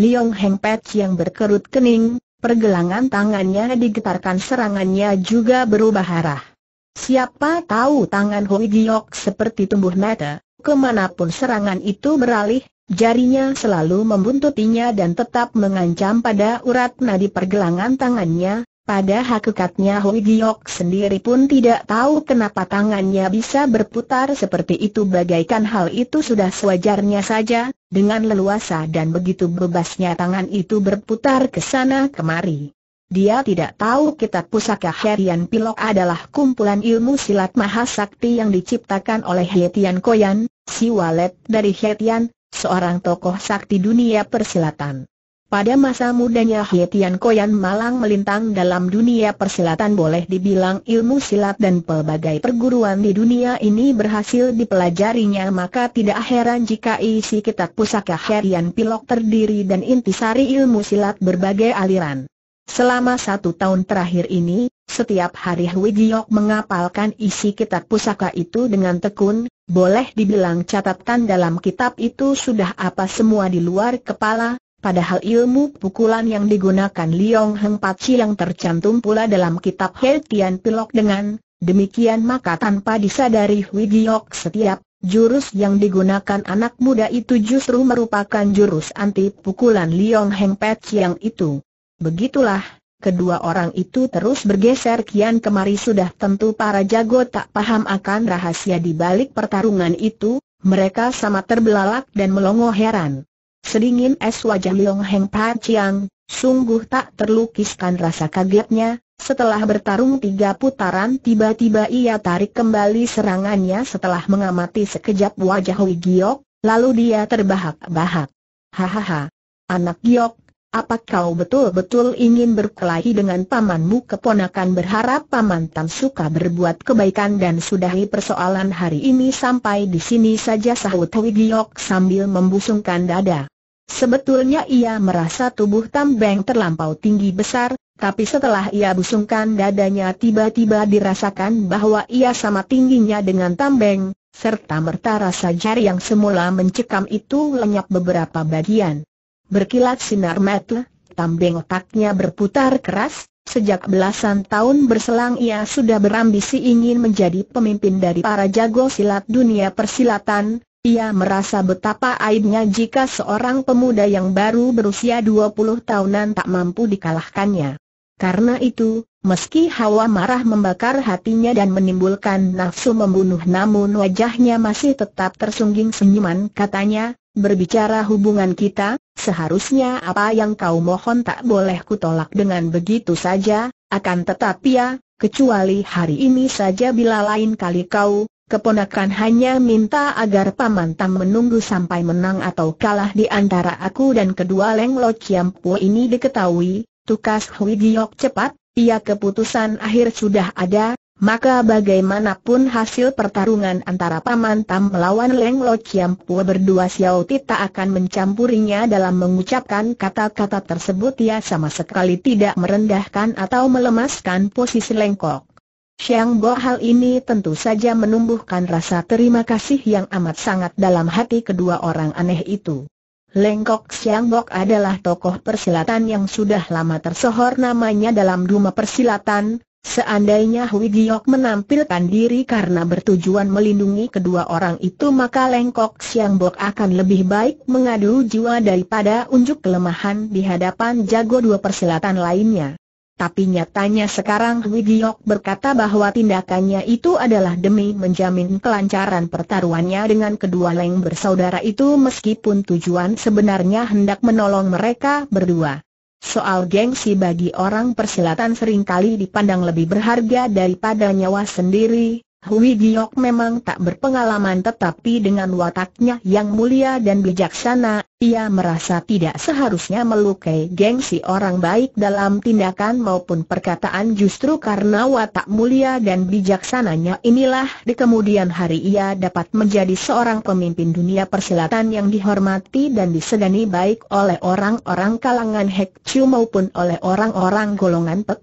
Liong Heng Pech yang berkerut kening, pergelangan tangannya digetarkan serangannya juga berubah arah. Siapa tahu tangan Hui Giok seperti tumbuh mata, kemanapun serangan itu beralih, jarinya selalu membuntutinya dan tetap mengancam pada urat nadi pergelangan tangannya, pada hakikatnya Hui Giok sendiri pun tidak tahu kenapa tangannya bisa berputar seperti itu bagaikan hal itu sudah sewajarnya saja, dengan leluasa dan begitu bebasnya tangan itu berputar ke sana kemari. Dia tidak tahu kitab pusaka Herian Pilok adalah kumpulan ilmu silat mahasakti yang diciptakan oleh Hetian Koyan, si walet dari Hetian, seorang tokoh sakti dunia persilatan. Pada masa mudanya Hetian Koyan malang melintang dalam dunia persilatan boleh dibilang ilmu silat dan pelbagai perguruan di dunia ini berhasil dipelajarinya maka tidak heran jika isi kitab pusaka Herian Pilok terdiri dan intisari ilmu silat berbagai aliran. Selama satu tahun terakhir ini, setiap hari Hui Giok mengapalkan isi kitab pusaka itu dengan tekun, boleh dibilang catatan dalam kitab itu sudah apa semua di luar kepala, padahal ilmu pukulan yang digunakan Liong Heng Pachi yang tercantum pula dalam kitab He Tian Pilok dengan, demikian maka tanpa disadari Hui Giok setiap Jurus yang digunakan anak muda itu justru merupakan jurus anti pukulan Liong Heng Pet Chiang itu. Begitulah, kedua orang itu terus bergeser kian kemari sudah tentu para jago tak paham akan rahasia di balik pertarungan itu, mereka sama terbelalak dan melongo heran. Sedingin es wajah Liong Heng Pa Chiang, sungguh tak terlukiskan rasa kagetnya, setelah bertarung tiga putaran tiba-tiba ia tarik kembali serangannya setelah mengamati sekejap wajah Hui Giok, lalu dia terbahak-bahak. Hahaha. Anak Giok, apa kau betul-betul ingin berkelahi dengan pamanmu keponakan berharap paman Tan suka berbuat kebaikan dan sudahi persoalan hari ini sampai di sini saja sahut Hui Giok sambil membusungkan dada. Sebetulnya ia merasa tubuh Tam Beng terlampau tinggi besar, tapi setelah ia busungkan dadanya tiba-tiba dirasakan bahwa ia sama tingginya dengan Tam Beng, serta merta rasa jari yang semula mencekam itu lenyap beberapa bagian berkilat sinar mata, tambeng otaknya berputar keras, sejak belasan tahun berselang ia sudah berambisi ingin menjadi pemimpin dari para jago silat dunia persilatan, ia merasa betapa aibnya jika seorang pemuda yang baru berusia 20 tahunan tak mampu dikalahkannya. Karena itu, meski hawa marah membakar hatinya dan menimbulkan nafsu membunuh namun wajahnya masih tetap tersungging senyuman katanya, berbicara hubungan kita, Seharusnya apa yang kau mohon tak boleh kutolak dengan begitu saja, akan tetapi ya, kecuali hari ini saja bila lain kali kau, keponakan hanya minta agar Paman Tam menunggu sampai menang atau kalah di antara aku dan kedua Leng Lo Chiam Pu ini diketahui, tukas Hui Giok cepat, ia keputusan akhir sudah ada, maka bagaimanapun hasil pertarungan antara Paman Tam melawan Leng Lo Chiam Pua berdua Xiao Ti tak akan mencampurinya dalam mengucapkan kata-kata tersebut ia sama sekali tidak merendahkan atau melemaskan posisi lengkok. Xiang Bo hal ini tentu saja menumbuhkan rasa terima kasih yang amat sangat dalam hati kedua orang aneh itu. Lengkok Bok adalah tokoh persilatan yang sudah lama tersohor namanya dalam dunia persilatan, Seandainya Hui Giok menampilkan diri karena bertujuan melindungi kedua orang itu maka Lengkok Siang Bok akan lebih baik mengadu jiwa daripada unjuk kelemahan di hadapan jago dua persilatan lainnya. Tapi nyatanya sekarang Hui Giok berkata bahwa tindakannya itu adalah demi menjamin kelancaran pertaruhannya dengan kedua Leng bersaudara itu meskipun tujuan sebenarnya hendak menolong mereka berdua. Soal gengsi bagi orang persilatan seringkali dipandang lebih berharga daripada nyawa sendiri, Hui Giok memang tak berpengalaman tetapi dengan wataknya yang mulia dan bijaksana, ia merasa tidak seharusnya melukai gengsi orang baik dalam tindakan maupun perkataan justru karena watak mulia dan bijaksananya inilah di kemudian hari ia dapat menjadi seorang pemimpin dunia persilatan yang dihormati dan disegani baik oleh orang-orang kalangan Hek Chiu maupun oleh orang-orang golongan Pek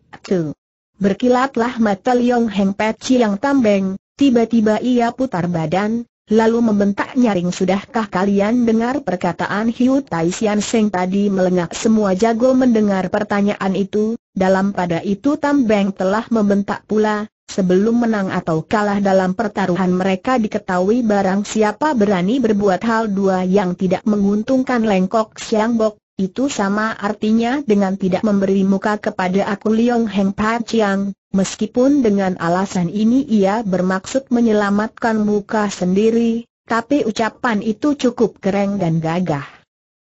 Berkilatlah mata Liong Heng Peci yang tambeng, tiba-tiba ia putar badan, lalu membentak nyaring sudahkah kalian dengar perkataan Hiu Tai Sian Seng tadi melengak semua jago mendengar pertanyaan itu, dalam pada itu tambeng telah membentak pula, Sebelum menang atau kalah dalam pertaruhan mereka diketahui barang siapa berani berbuat hal dua yang tidak menguntungkan Lengkok Siang Bok, itu sama artinya dengan tidak memberi muka kepada aku Liong Heng Chiang, meskipun dengan alasan ini ia bermaksud menyelamatkan muka sendiri, tapi ucapan itu cukup keren dan gagah.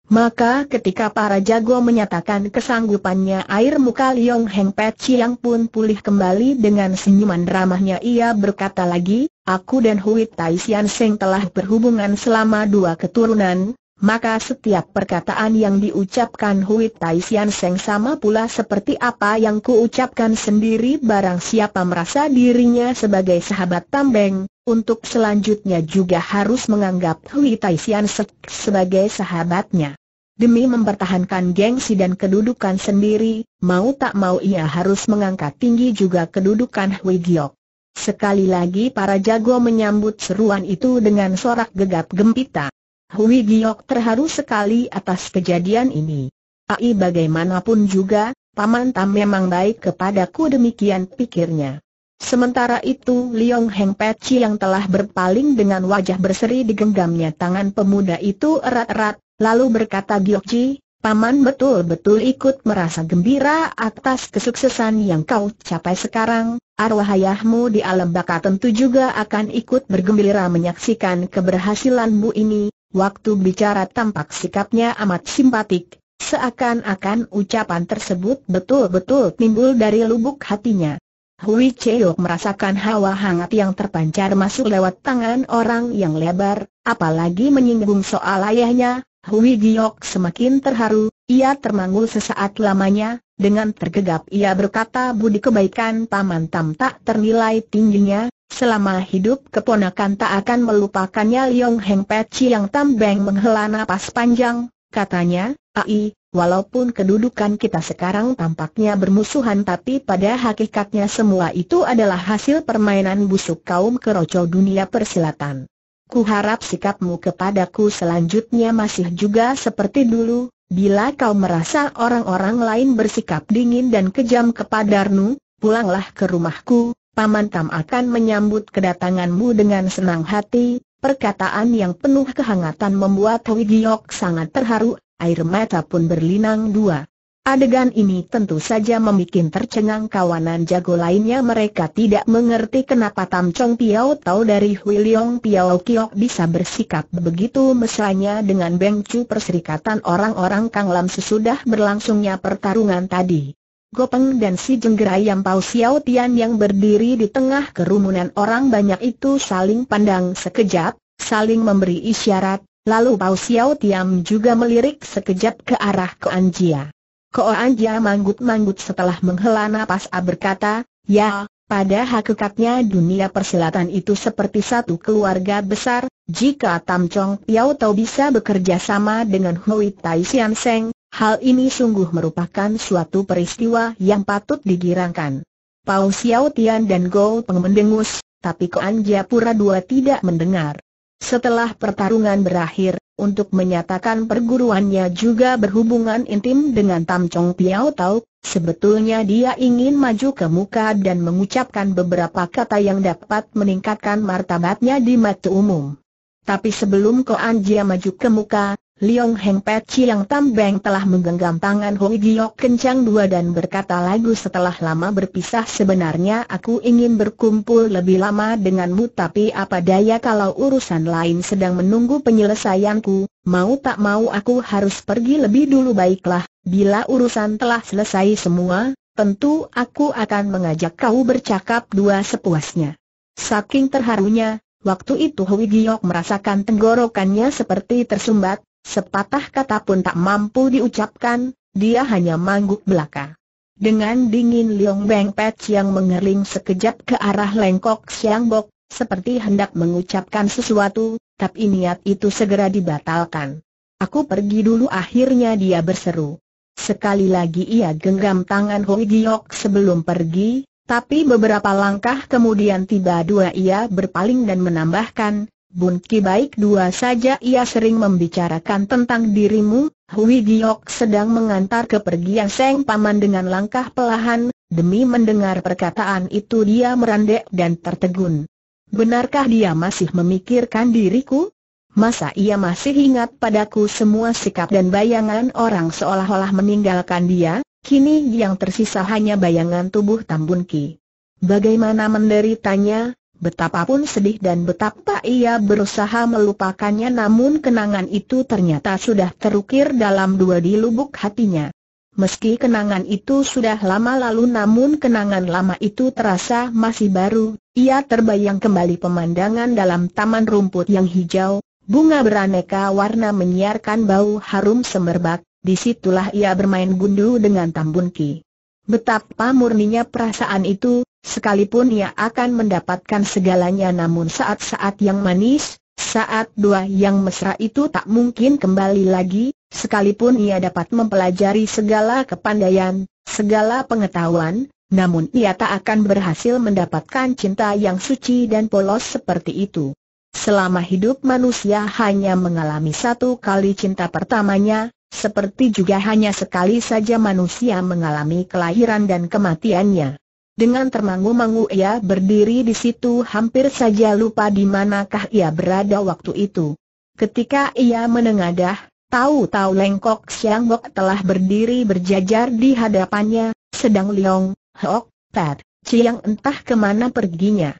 Maka ketika para jago menyatakan kesanggupannya air muka Liong Heng Paciang pun pulih kembali dengan senyuman ramahnya ia berkata lagi, Aku dan Hui Tai Sian Seng telah berhubungan selama dua keturunan, maka setiap perkataan yang diucapkan Hui Tai Sian Seng sama pula seperti apa yang kuucapkan sendiri barang siapa merasa dirinya sebagai sahabat tambeng, untuk selanjutnya juga harus menganggap Hui Tai Sian Seng sebagai sahabatnya. Demi mempertahankan gengsi dan kedudukan sendiri, mau tak mau ia harus mengangkat tinggi juga kedudukan Hui Giok. Sekali lagi para jago menyambut seruan itu dengan sorak gegap gempita. Hui Giok terharu sekali atas kejadian ini. Ai bagaimanapun juga, Paman Tam memang baik kepadaku demikian pikirnya. Sementara itu Liong Heng Peci yang telah berpaling dengan wajah berseri digenggamnya tangan pemuda itu erat-erat, lalu berkata Ji, Paman betul-betul ikut merasa gembira atas kesuksesan yang kau capai sekarang, arwah ayahmu di alam baka tentu juga akan ikut bergembira menyaksikan keberhasilanmu ini, Waktu bicara tampak sikapnya amat simpatik, seakan-akan ucapan tersebut betul-betul timbul dari lubuk hatinya. Hui Cheok merasakan hawa hangat yang terpancar masuk lewat tangan orang yang lebar, apalagi menyinggung soal ayahnya, Hui Giok semakin terharu, ia termangu sesaat lamanya, dengan tergegap ia berkata budi kebaikan Paman Tam tak ternilai tingginya, Selama hidup keponakan tak akan melupakannya Liong Heng Peci yang tambeng menghela napas panjang, katanya, Ai, walaupun kedudukan kita sekarang tampaknya bermusuhan tapi pada hakikatnya semua itu adalah hasil permainan busuk kaum keroco dunia persilatan. Ku harap sikapmu kepadaku selanjutnya masih juga seperti dulu, bila kau merasa orang-orang lain bersikap dingin dan kejam kepadarnu, pulanglah ke rumahku, Paman Tam akan menyambut kedatanganmu dengan senang hati, perkataan yang penuh kehangatan membuat Hui Giok sangat terharu, air mata pun berlinang dua. Adegan ini tentu saja membuat tercengang kawanan jago lainnya mereka tidak mengerti kenapa Tam Chong Piao Tau dari Hui Leong Piao Kiok bisa bersikap begitu mesranya dengan Beng Chu perserikatan orang-orang Kang Lam sesudah berlangsungnya pertarungan tadi. Gopeng dan si jenggerayam Pau Xiao Tian yang berdiri di tengah kerumunan orang banyak itu saling pandang sekejap, saling memberi isyarat, lalu Pau Xiao Tian juga melirik sekejap ke arah Koan Jia. Koan Jia manggut-manggut setelah menghela napas A berkata, Ya, pada hakikatnya dunia persilatan itu seperti satu keluarga besar, jika Tam Chong Piao Tau bisa bekerja sama dengan Hui Tai Sian Seng, Hal ini sungguh merupakan suatu peristiwa yang patut digirangkan. Pao Xiao Tian dan Go Peng mendengus, tapi Koan Japura dua tidak mendengar. Setelah pertarungan berakhir, untuk menyatakan perguruannya juga berhubungan intim dengan Tam Chong Piao Tau, sebetulnya dia ingin maju ke muka dan mengucapkan beberapa kata yang dapat meningkatkan martabatnya di mata umum. Tapi sebelum Koan Jia maju ke muka, Liong Heng Peci yang tambeng telah menggenggam tangan Hoi Giok kencang dua dan berkata lagu setelah lama berpisah sebenarnya aku ingin berkumpul lebih lama denganmu tapi apa daya kalau urusan lain sedang menunggu penyelesaianku, mau tak mau aku harus pergi lebih dulu baiklah, bila urusan telah selesai semua, tentu aku akan mengajak kau bercakap dua sepuasnya. Saking terharunya, Waktu itu Hui Giok merasakan tenggorokannya seperti tersumbat, Sepatah kata pun tak mampu diucapkan, dia hanya mangguk belaka. Dengan dingin Liong Beng Pet yang mengerling sekejap ke arah lengkok Siang Bok, seperti hendak mengucapkan sesuatu, tapi niat itu segera dibatalkan. Aku pergi dulu akhirnya dia berseru. Sekali lagi ia genggam tangan Hoi Giok sebelum pergi, tapi beberapa langkah kemudian tiba dua ia berpaling dan menambahkan, Bun Ki baik dua saja ia sering membicarakan tentang dirimu, Hui Giok sedang mengantar kepergian Seng Paman dengan langkah pelahan, demi mendengar perkataan itu dia merandek dan tertegun. Benarkah dia masih memikirkan diriku? Masa ia masih ingat padaku semua sikap dan bayangan orang seolah-olah meninggalkan dia, kini yang tersisa hanya bayangan tubuh Tambun Ki. Bagaimana menderitanya, betapapun sedih dan betapa ia berusaha melupakannya namun kenangan itu ternyata sudah terukir dalam dua di lubuk hatinya. Meski kenangan itu sudah lama lalu namun kenangan lama itu terasa masih baru, ia terbayang kembali pemandangan dalam taman rumput yang hijau, bunga beraneka warna menyiarkan bau harum semerbak, disitulah ia bermain gundu dengan tambunki. Betapa murninya perasaan itu, Sekalipun ia akan mendapatkan segalanya namun saat-saat yang manis, saat dua yang mesra itu tak mungkin kembali lagi, sekalipun ia dapat mempelajari segala kepandaian, segala pengetahuan, namun ia tak akan berhasil mendapatkan cinta yang suci dan polos seperti itu. Selama hidup manusia hanya mengalami satu kali cinta pertamanya, seperti juga hanya sekali saja manusia mengalami kelahiran dan kematiannya. Dengan termangu-mangu ia berdiri di situ hampir saja lupa di manakah ia berada waktu itu. Ketika ia menengadah, tahu-tahu Lengkok Siang Bok telah berdiri berjajar di hadapannya, sedang Liong, Hok, Pat, Chiang entah kemana perginya.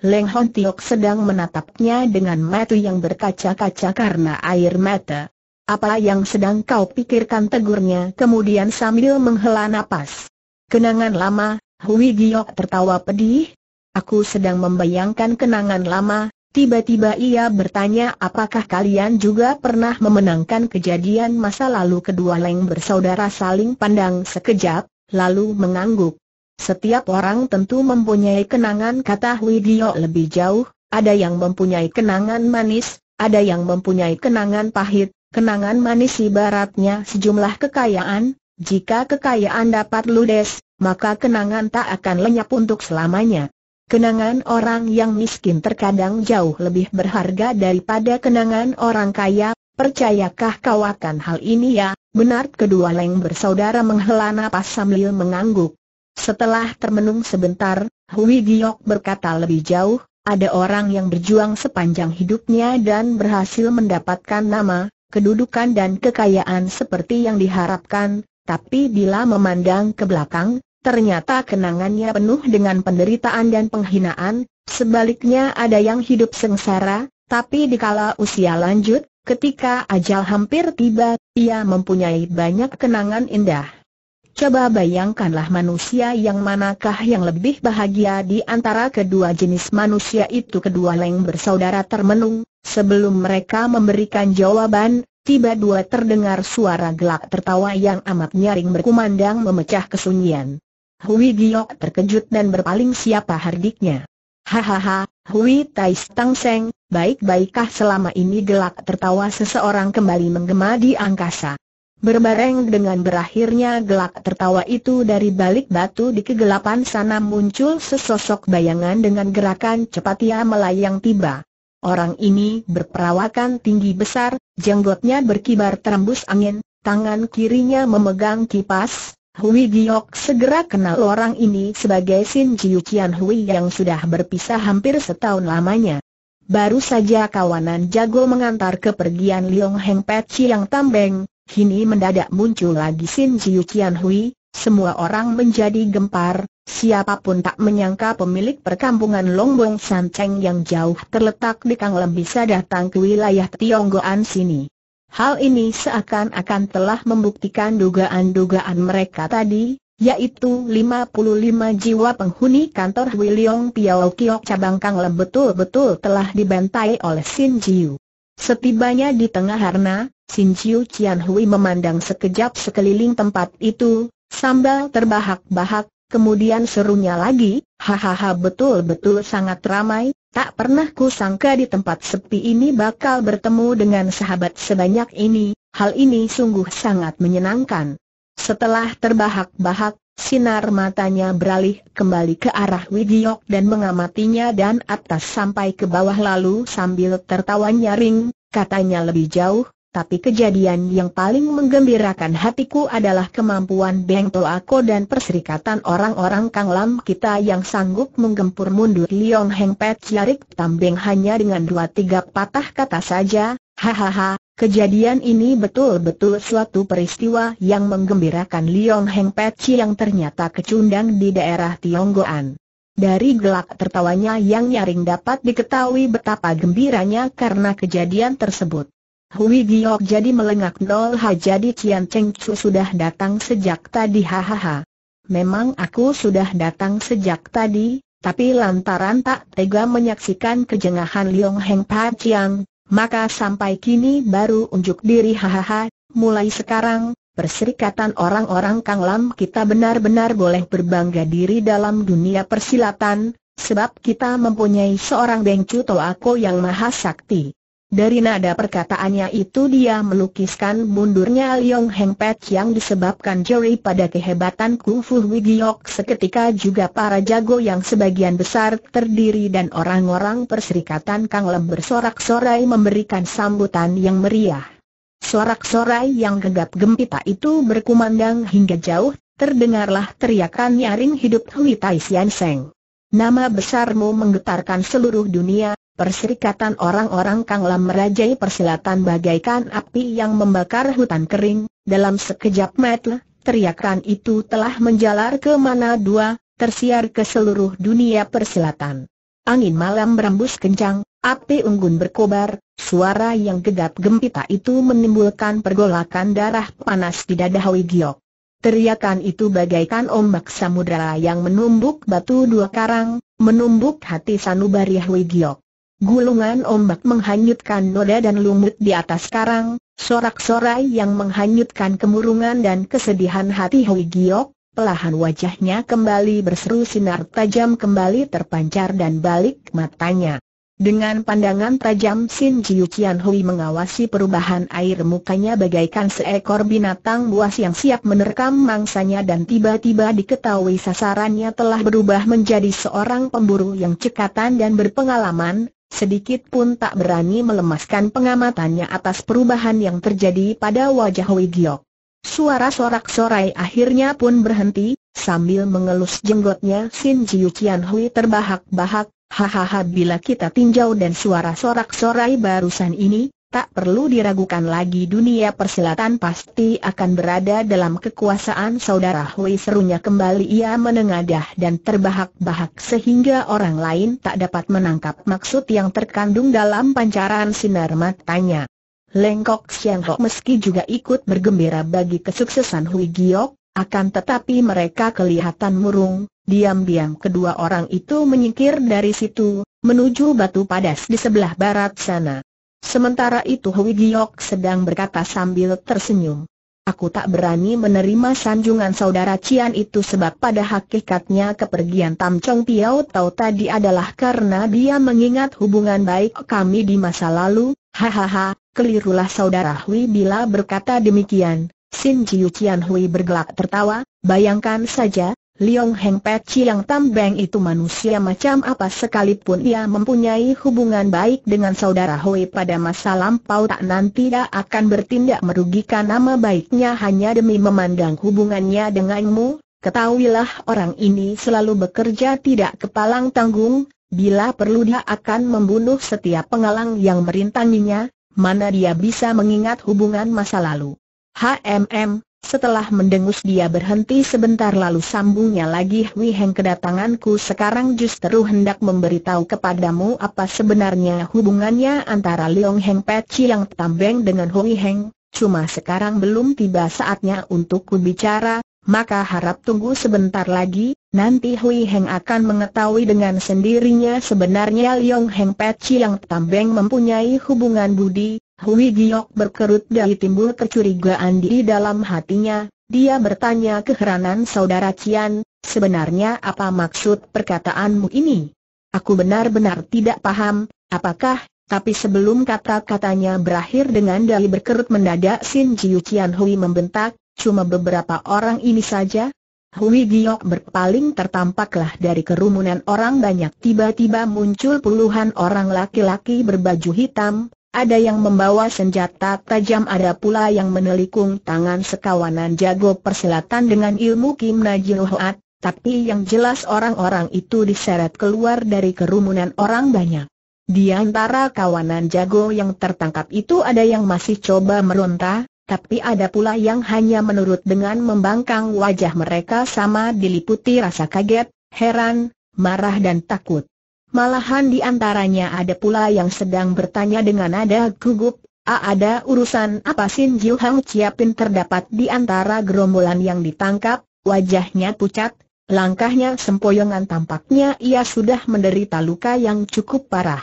Leng Hon Tiok sedang menatapnya dengan mata yang berkaca-kaca karena air mata. Apa yang sedang kau pikirkan tegurnya kemudian sambil menghela napas. Kenangan lama, Hui Giok tertawa pedih. Aku sedang membayangkan kenangan lama, tiba-tiba ia bertanya apakah kalian juga pernah memenangkan kejadian masa lalu kedua Leng bersaudara saling pandang sekejap, lalu mengangguk. Setiap orang tentu mempunyai kenangan kata Hui Giok lebih jauh, ada yang mempunyai kenangan manis, ada yang mempunyai kenangan pahit, kenangan manis ibaratnya sejumlah kekayaan, jika kekayaan dapat ludes, maka kenangan tak akan lenyap untuk selamanya. Kenangan orang yang miskin terkadang jauh lebih berharga daripada kenangan orang kaya, percayakah kau akan hal ini ya? Benar kedua leng bersaudara menghela napas sambil mengangguk. Setelah termenung sebentar, Hui Giok berkata lebih jauh, ada orang yang berjuang sepanjang hidupnya dan berhasil mendapatkan nama, kedudukan dan kekayaan seperti yang diharapkan, tapi bila memandang ke belakang, ternyata kenangannya penuh dengan penderitaan dan penghinaan, sebaliknya ada yang hidup sengsara, tapi dikala usia lanjut, ketika ajal hampir tiba, ia mempunyai banyak kenangan indah. Coba bayangkanlah manusia yang manakah yang lebih bahagia di antara kedua jenis manusia itu kedua leng bersaudara termenung, sebelum mereka memberikan jawaban, tiba dua terdengar suara gelak tertawa yang amat nyaring berkumandang memecah kesunyian. Hui Giok terkejut dan berpaling siapa hardiknya. Hahaha, Hui Tai Stang Seng, baik-baikkah selama ini gelak tertawa seseorang kembali menggema di angkasa. Berbareng dengan berakhirnya gelak tertawa itu dari balik batu di kegelapan sana muncul sesosok bayangan dengan gerakan cepat ia melayang tiba. Orang ini berperawakan tinggi besar, jenggotnya berkibar terembus angin, tangan kirinya memegang kipas. Hui Giok segera kenal orang ini sebagai Sin Jiu Qian Hui yang sudah berpisah hampir setahun lamanya. Baru saja kawanan jago mengantar kepergian Liong Heng Pet yang tambeng, kini mendadak muncul lagi Sin Jiu Qian Hui, semua orang menjadi gempar, Siapapun tak menyangka pemilik perkampungan Longbong Sanceng yang jauh terletak di Kanglem bisa datang ke wilayah Tionggoan sini. Hal ini seakan-akan telah membuktikan dugaan-dugaan mereka tadi, yaitu 55 jiwa penghuni kantor Wiliong Piao Kiok cabang Kanglem betul-betul telah dibantai oleh Sin Jiu. Setibanya di tengah harna, Sin Jiu Qian Hui memandang sekejap sekeliling tempat itu, sambal terbahak-bahak, Kemudian serunya lagi, hahaha betul-betul sangat ramai, tak pernah ku sangka di tempat sepi ini bakal bertemu dengan sahabat sebanyak ini, hal ini sungguh sangat menyenangkan. Setelah terbahak-bahak, sinar matanya beralih kembali ke arah Widiok dan mengamatinya dan atas sampai ke bawah lalu sambil tertawa nyaring, katanya lebih jauh, tapi kejadian yang paling menggembirakan hatiku adalah kemampuan Beng Toako dan perserikatan orang-orang Kang Lam kita yang sanggup menggempur mundur Liong Heng Pet Jarik Tambeng hanya dengan dua tiga patah kata saja, hahaha, kejadian ini betul-betul suatu peristiwa yang menggembirakan Liong Heng Pet yang ternyata kecundang di daerah Tionggoan. Dari gelak tertawanya yang nyaring dapat diketahui betapa gembiranya karena kejadian tersebut. Hui Giok jadi melengak nol ha jadi Cian Cheng Chu sudah datang sejak tadi hahaha. Memang aku sudah datang sejak tadi, tapi lantaran tak tega menyaksikan kejengahan Liong Heng Pa Chiang, maka sampai kini baru unjuk diri hahaha, mulai sekarang, perserikatan orang-orang Kang Lam kita benar-benar boleh berbangga diri dalam dunia persilatan, sebab kita mempunyai seorang Beng Chu Toako yang maha sakti. Dari nada perkataannya itu dia melukiskan mundurnya Liong Heng Pet yang disebabkan jeri pada kehebatan Kung Fu seketika juga para jago yang sebagian besar terdiri dan orang-orang perserikatan Kang Lem bersorak-sorai memberikan sambutan yang meriah. Sorak-sorai yang gegap gempita itu berkumandang hingga jauh, terdengarlah teriakan nyaring hidup Hui Tai Sian Seng. Nama besarmu menggetarkan seluruh dunia, perserikatan orang-orang Kang Lam merajai persilatan bagaikan api yang membakar hutan kering, dalam sekejap mata, teriakan itu telah menjalar ke mana dua, tersiar ke seluruh dunia persilatan. Angin malam berembus kencang, api unggun berkobar, suara yang gegap gempita itu menimbulkan pergolakan darah panas di dada Hoi Teriakan itu bagaikan ombak samudera yang menumbuk batu dua karang, menumbuk hati sanubari Hui Gulungan ombak menghanyutkan noda dan lumut di atas karang, sorak-sorai yang menghanyutkan kemurungan dan kesedihan hati Hui Giok, pelahan wajahnya kembali berseru sinar tajam kembali terpancar dan balik matanya. Dengan pandangan tajam Sin Jiu Qian Hui mengawasi perubahan air mukanya bagaikan seekor binatang buas yang siap menerkam mangsanya dan tiba-tiba diketahui sasarannya telah berubah menjadi seorang pemburu yang cekatan dan berpengalaman, sedikit pun tak berani melemaskan pengamatannya atas perubahan yang terjadi pada wajah Hui Giok. Suara sorak-sorai akhirnya pun berhenti, sambil mengelus jenggotnya Sin Jiu Qian Hui terbahak-bahak, Hahaha bila kita tinjau dan suara sorak-sorai barusan ini, tak perlu diragukan lagi dunia persilatan pasti akan berada dalam kekuasaan saudara Hui serunya kembali ia menengadah dan terbahak-bahak sehingga orang lain tak dapat menangkap maksud yang terkandung dalam pancaran sinar matanya. Lengkok Siang meski juga ikut bergembira bagi kesuksesan Hui Giok, akan tetapi mereka kelihatan murung, Diam-diam kedua orang itu menyingkir dari situ, menuju batu padas di sebelah barat sana. Sementara itu Hui Giok sedang berkata sambil tersenyum. Aku tak berani menerima sanjungan saudara Cian itu sebab pada hakikatnya kepergian Tam Chong Piao Tau tadi adalah karena dia mengingat hubungan baik kami di masa lalu, hahaha, kelirulah saudara Hui bila berkata demikian. Sin Jiu Cian Hui bergelak tertawa, bayangkan saja, Liong Heng Peci yang tambeng itu manusia macam apa sekalipun ia mempunyai hubungan baik dengan saudara Hoi pada masa lampau tak nanti dia akan bertindak merugikan nama baiknya hanya demi memandang hubungannya denganmu, ketahuilah orang ini selalu bekerja tidak kepalang tanggung, bila perlu dia akan membunuh setiap pengalang yang merintanginya, mana dia bisa mengingat hubungan masa lalu. HMM, setelah mendengus dia berhenti sebentar lalu sambungnya lagi Hui Heng kedatanganku sekarang justru hendak memberitahu kepadamu apa sebenarnya hubungannya antara Leong Heng Peci yang tambeng dengan Hui Heng, cuma sekarang belum tiba saatnya untuk ku bicara, maka harap tunggu sebentar lagi, nanti Hui Heng akan mengetahui dengan sendirinya sebenarnya Leong Heng Peci yang tambeng mempunyai hubungan budi, Hui Giok berkerut dari timbul kecurigaan di dalam hatinya, dia bertanya keheranan saudara Cian, sebenarnya apa maksud perkataanmu ini? Aku benar-benar tidak paham, apakah, tapi sebelum kata-katanya berakhir dengan dari berkerut mendadak Sin Jiu Cian Hui membentak, cuma beberapa orang ini saja? Hui Giok berpaling tertampaklah dari kerumunan orang banyak tiba-tiba muncul puluhan orang laki-laki berbaju hitam, ada yang membawa senjata tajam ada pula yang menelikung tangan sekawanan jago persilatan dengan ilmu Kim Najil tapi yang jelas orang-orang itu diseret keluar dari kerumunan orang banyak. Di antara kawanan jago yang tertangkap itu ada yang masih coba meronta, tapi ada pula yang hanya menurut dengan membangkang wajah mereka sama diliputi rasa kaget, heran, marah dan takut. Malahan di antaranya ada pula yang sedang bertanya dengan nada gugup, A ada urusan apa Sin Jiu Hang Chiapin terdapat di antara gerombolan yang ditangkap, wajahnya pucat, langkahnya sempoyongan tampaknya ia sudah menderita luka yang cukup parah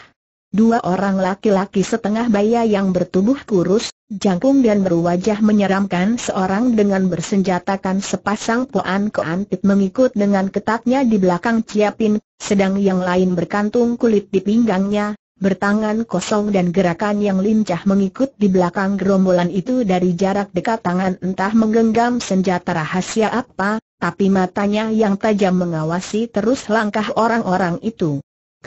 dua orang laki-laki setengah baya yang bertubuh kurus, jangkung dan berwajah menyeramkan seorang dengan bersenjatakan sepasang poan keantit mengikut dengan ketatnya di belakang Ciapin, sedang yang lain berkantung kulit di pinggangnya, bertangan kosong dan gerakan yang lincah mengikut di belakang gerombolan itu dari jarak dekat tangan entah menggenggam senjata rahasia apa, tapi matanya yang tajam mengawasi terus langkah orang-orang itu.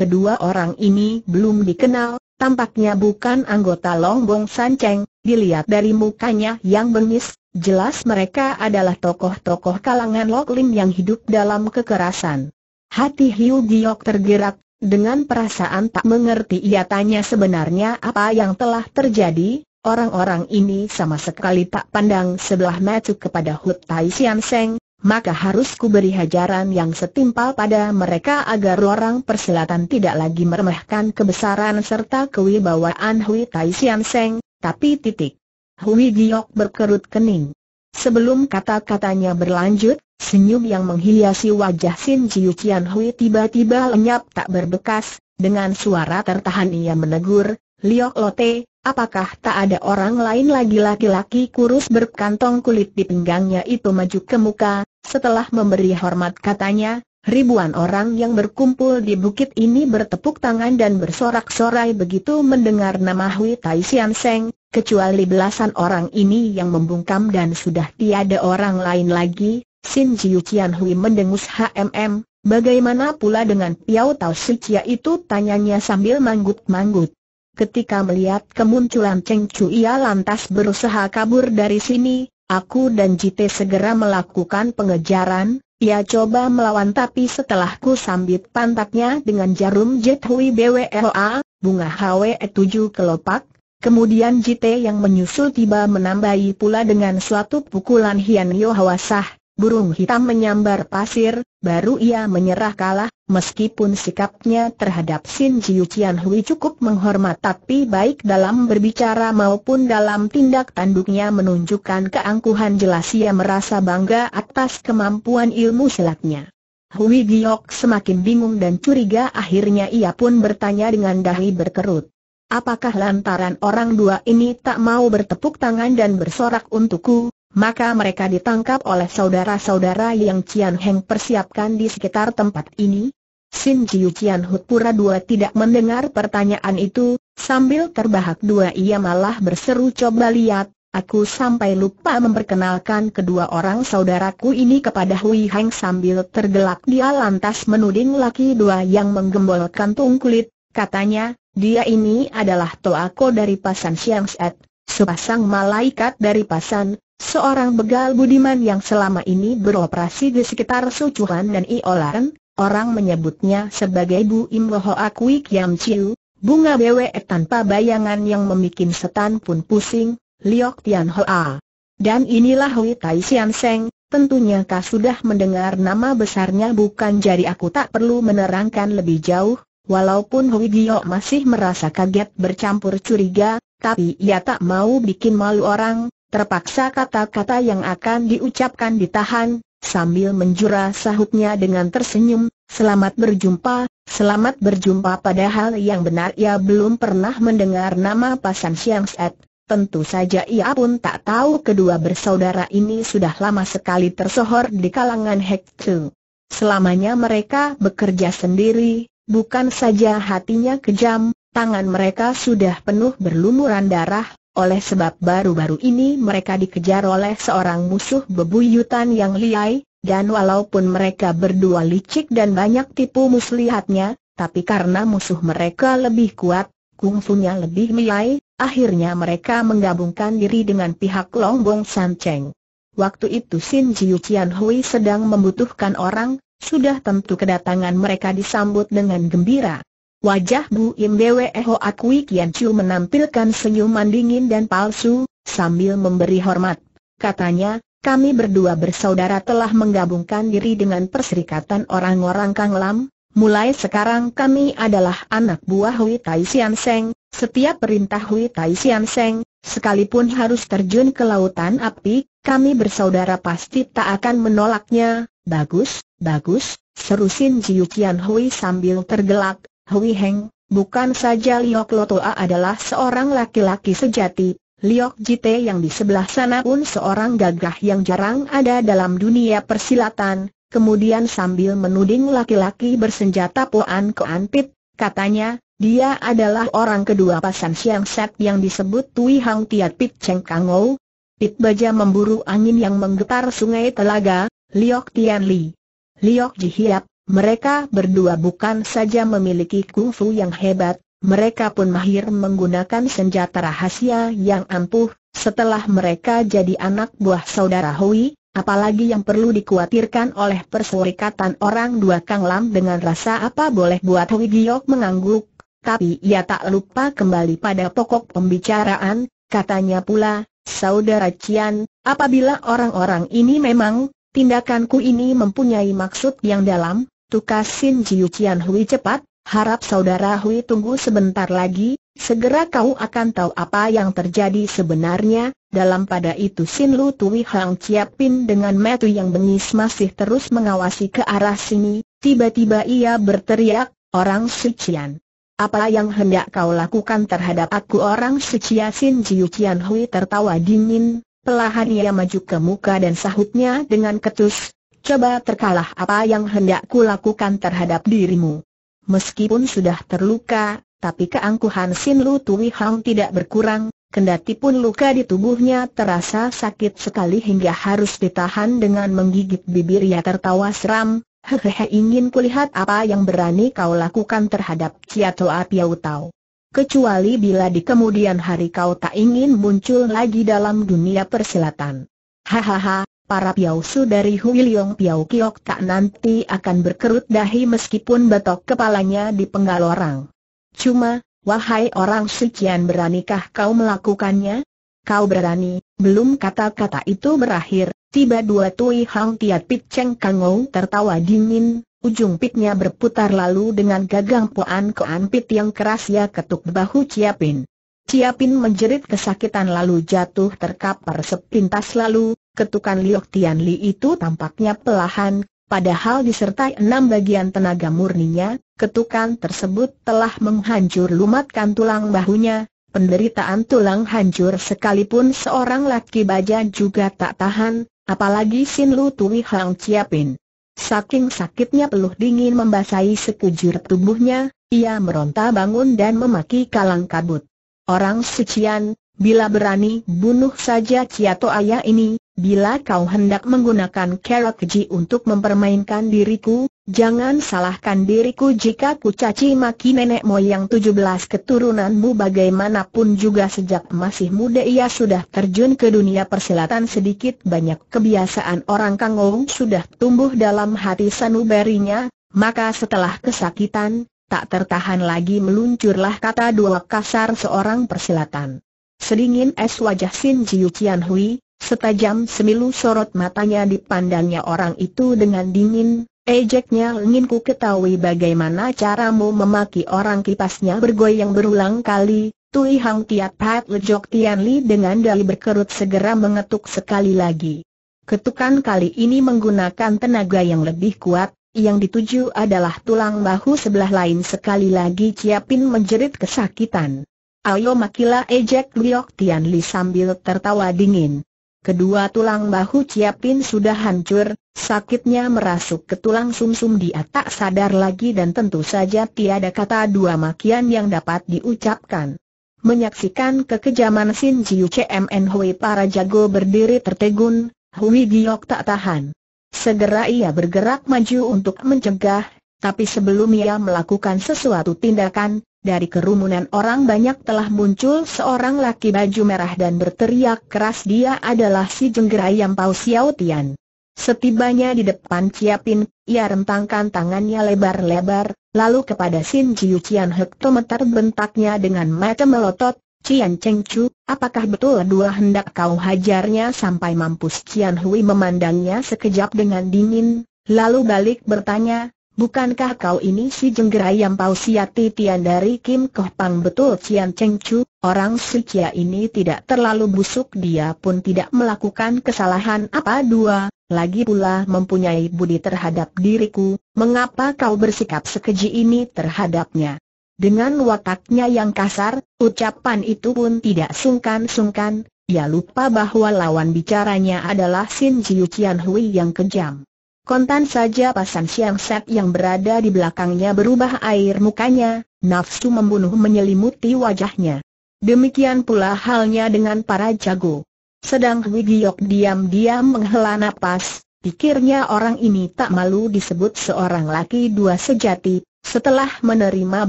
Kedua orang ini belum dikenal, tampaknya bukan anggota Longbong Sanceng, dilihat dari mukanya yang bengis, jelas mereka adalah tokoh-tokoh kalangan Loklim yang hidup dalam kekerasan. Hati Hiu Giok tergerak, dengan perasaan tak mengerti ia tanya sebenarnya apa yang telah terjadi, orang-orang ini sama sekali tak pandang sebelah mata kepada Hut Tai Sian Seng, maka harus kuberi hajaran yang setimpal pada mereka agar orang perselatan tidak lagi meremehkan kebesaran serta kewibawaan Hui Tai Sian Seng, tapi titik. Hui Giok berkerut kening. Sebelum kata-katanya berlanjut, senyum yang menghiasi wajah Sin Jiu Qian Hui tiba-tiba lenyap tak berbekas, dengan suara tertahan ia menegur, Liok Lote, apakah tak ada orang lain lagi laki-laki kurus berkantong kulit di pinggangnya itu maju ke muka, setelah memberi hormat katanya, ribuan orang yang berkumpul di bukit ini bertepuk tangan dan bersorak-sorai begitu mendengar nama Hui Tai Sian Seng, kecuali belasan orang ini yang membungkam dan sudah tiada orang lain lagi, Sin Jiu Qian Hui mendengus HMM, bagaimana pula dengan Piao Tao Si Chia itu tanyanya sambil manggut-manggut. Ketika melihat kemunculan Cheng Chu ia lantas berusaha kabur dari sini, Aku dan Jite segera melakukan pengejaran, ia coba melawan tapi setelah ku sambit pantatnya dengan jarum Jet Hui BWLA, bunga HW 7 e kelopak, kemudian Jite yang menyusul tiba menambahi pula dengan suatu pukulan Hian Yohawasah, Hawasah, burung hitam menyambar pasir, baru ia menyerah kalah, meskipun sikapnya terhadap Sin Jiu Qian Hui cukup menghormat tapi baik dalam berbicara maupun dalam tindak tanduknya menunjukkan keangkuhan jelas ia merasa bangga atas kemampuan ilmu silatnya. Hui Giok semakin bingung dan curiga akhirnya ia pun bertanya dengan dahi berkerut. Apakah lantaran orang dua ini tak mau bertepuk tangan dan bersorak untukku, maka mereka ditangkap oleh saudara-saudara yang Cian Heng persiapkan di sekitar tempat ini? Sin Jiu Cian Hu Pura Dua tidak mendengar pertanyaan itu, sambil terbahak dua ia malah berseru coba lihat, aku sampai lupa memperkenalkan kedua orang saudaraku ini kepada Hui Heng sambil tergelak dia lantas menuding laki dua yang menggembolkan tung kulit, katanya, dia ini adalah Toako dari Pasan Siang Set, sepasang malaikat dari Pasan, Seorang begal budiman yang selama ini beroperasi di sekitar Sucuhan dan Iolan, orang menyebutnya sebagai Bu Im Hoa Kui Kiam Chiu, bunga bewe e tanpa bayangan yang memikin setan pun pusing, Liok Tian A. Dan inilah Hui Tai Sian Seng, tentunya kau sudah mendengar nama besarnya bukan jadi aku tak perlu menerangkan lebih jauh, walaupun Hui Gio masih merasa kaget bercampur curiga, tapi ia tak mau bikin malu orang, Terpaksa kata-kata yang akan diucapkan ditahan, sambil menjura sahutnya dengan tersenyum, selamat berjumpa, selamat berjumpa padahal yang benar ia belum pernah mendengar nama Pasan Siang Set. Tentu saja ia pun tak tahu kedua bersaudara ini sudah lama sekali tersohor di kalangan Hektu. Selamanya mereka bekerja sendiri, bukan saja hatinya kejam, tangan mereka sudah penuh berlumuran darah, oleh sebab baru-baru ini mereka dikejar oleh seorang musuh bebuyutan yang liai, dan walaupun mereka berdua licik dan banyak tipu muslihatnya, tapi karena musuh mereka lebih kuat, kungfunya lebih liai, akhirnya mereka menggabungkan diri dengan pihak Longbong San Cheng. Waktu itu Sin Jiu Qian Hui sedang membutuhkan orang, sudah tentu kedatangan mereka disambut dengan gembira. Wajah Bu Im Bwe Hoa Akui Kian Chu menampilkan senyuman dingin dan palsu, sambil memberi hormat. Katanya, kami berdua bersaudara telah menggabungkan diri dengan perserikatan orang-orang Kang Lam, mulai sekarang kami adalah anak buah Hui Tai Sian Seng, setiap perintah Hui Tai Sian Seng, sekalipun harus terjun ke lautan api, kami bersaudara pasti tak akan menolaknya, bagus, bagus, seru Sin Jiu Qian Hui sambil tergelak, Hui Heng, bukan saja Liok Lotoa adalah seorang laki-laki sejati, Liok Jite yang di sebelah sana pun seorang gagah yang jarang ada dalam dunia persilatan, kemudian sambil menuding laki-laki bersenjata Poan Koan Pit, katanya, dia adalah orang kedua pasan Siang Set yang disebut Tui Hang Tiat Pit Cheng Kang Ou. Pit Baja memburu angin yang menggetar sungai telaga, Liok Tian Li. Liok Jihiap, mereka berdua bukan saja memiliki kungfu yang hebat, mereka pun mahir menggunakan senjata rahasia yang ampuh, setelah mereka jadi anak buah saudara Hui, apalagi yang perlu dikhawatirkan oleh perserikatan orang dua Kang Lam dengan rasa apa boleh buat Hui Giok mengangguk, tapi ia tak lupa kembali pada pokok pembicaraan, katanya pula, Saudara Cian, apabila orang-orang ini memang, tindakanku ini mempunyai maksud yang dalam, Tukasin Jiu Qian Hui cepat, harap saudara Hui tunggu sebentar lagi, segera kau akan tahu apa yang terjadi sebenarnya. Dalam pada itu Sin Lu Tui Hang Ciapin dengan metu yang bengis masih terus mengawasi ke arah sini, tiba-tiba ia berteriak, orang Sucian. Apa yang hendak kau lakukan terhadap aku orang Sucia Sin Jiu Qian Hui tertawa dingin, pelahan ia maju ke muka dan sahutnya dengan ketus, coba terkalah apa yang hendak kulakukan terhadap dirimu. Meskipun sudah terluka, tapi keangkuhan Sin Lu Tui Hang tidak berkurang, kendati pun luka di tubuhnya terasa sakit sekali hingga harus ditahan dengan menggigit bibir ia tertawa seram, hehehe ingin kulihat apa yang berani kau lakukan terhadap Ciatoa Piau Tau. Kecuali bila di kemudian hari kau tak ingin muncul lagi dalam dunia persilatan. Hahaha, para piausu dari Huiliong Piau Kiok tak nanti akan berkerut dahi meskipun batok kepalanya dipenggal orang. Cuma, wahai orang sucian beranikah kau melakukannya? Kau berani, belum kata-kata itu berakhir, tiba dua Tui Hang Tiat Pit ceng Kangou tertawa dingin, Ujung pitnya berputar lalu dengan gagang poan koan pit yang keras ia ketuk bahu Ciapin. Ciapin menjerit kesakitan lalu jatuh terkapar sepintas lalu, Ketukan Liok Tian Li itu tampaknya pelahan, padahal disertai enam bagian tenaga murninya, ketukan tersebut telah menghancur lumatkan tulang bahunya, penderitaan tulang hancur sekalipun seorang laki baja juga tak tahan, apalagi Sin Lu Tui Hang Chiapin. Saking sakitnya peluh dingin membasahi sekujur tubuhnya, ia meronta bangun dan memaki kalang kabut. Orang sucian, bila berani bunuh saja Ciato Ayah ini, Bila kau hendak menggunakan kerok keji untuk mempermainkan diriku, jangan salahkan diriku jika ku caci maki nenek moyang 17 keturunanmu bagaimanapun juga sejak masih muda ia sudah terjun ke dunia persilatan sedikit banyak kebiasaan orang kangong sudah tumbuh dalam hati sanubarinya, maka setelah kesakitan, tak tertahan lagi meluncurlah kata dua kasar seorang persilatan. Sedingin es wajah Sin Jiu Qian Hui, Setajam semilu sorot matanya dipandangnya orang itu dengan dingin, ejeknya ingin ku ketahui bagaimana caramu memaki orang kipasnya bergoyang berulang kali, Tui Hang Tiat Pat Lejok Tian Li dengan dali berkerut segera mengetuk sekali lagi. Ketukan kali ini menggunakan tenaga yang lebih kuat, yang dituju adalah tulang bahu sebelah lain sekali lagi Ciapin menjerit kesakitan. Ayo makilah ejek Lejok Tian Li sambil tertawa dingin. Kedua tulang bahu Ciapin sudah hancur, sakitnya merasuk ke tulang sumsum -sum dia tak sadar lagi dan tentu saja tiada kata dua makian yang dapat diucapkan. Menyaksikan kekejaman Sin Jiu CMN Hui para jago berdiri tertegun, Hui Giok tak tahan. Segera ia bergerak maju untuk mencegah, tapi sebelum ia melakukan sesuatu tindakan, dari kerumunan orang banyak telah muncul seorang laki baju merah dan berteriak keras dia adalah si yang Pau Xiao Tian. Setibanya di depan Ciapin, ia rentangkan tangannya lebar-lebar, lalu kepada Sin Jiu Cian hektometer bentaknya dengan mata melotot, Cian Cheng Chu, apakah betul dua hendak kau hajarnya sampai mampus Cian Hui memandangnya sekejap dengan dingin, lalu balik bertanya, Bukankah kau ini si yang Pau Siati Tian dari Kim Koh Pang betul Cian Cheng Chu? Orang si Cia ini tidak terlalu busuk dia pun tidak melakukan kesalahan apa dua, lagi pula mempunyai budi terhadap diriku, mengapa kau bersikap sekeji ini terhadapnya? Dengan wataknya yang kasar, ucapan itu pun tidak sungkan-sungkan, ia lupa bahwa lawan bicaranya adalah Sin Jiu Cian Hui yang kejam. Kontan saja pasan siang set yang berada di belakangnya berubah air mukanya, nafsu membunuh menyelimuti wajahnya. Demikian pula halnya dengan para jago. Sedang Wigiok diam-diam menghela nafas, pikirnya orang ini tak malu disebut seorang laki dua sejati, setelah menerima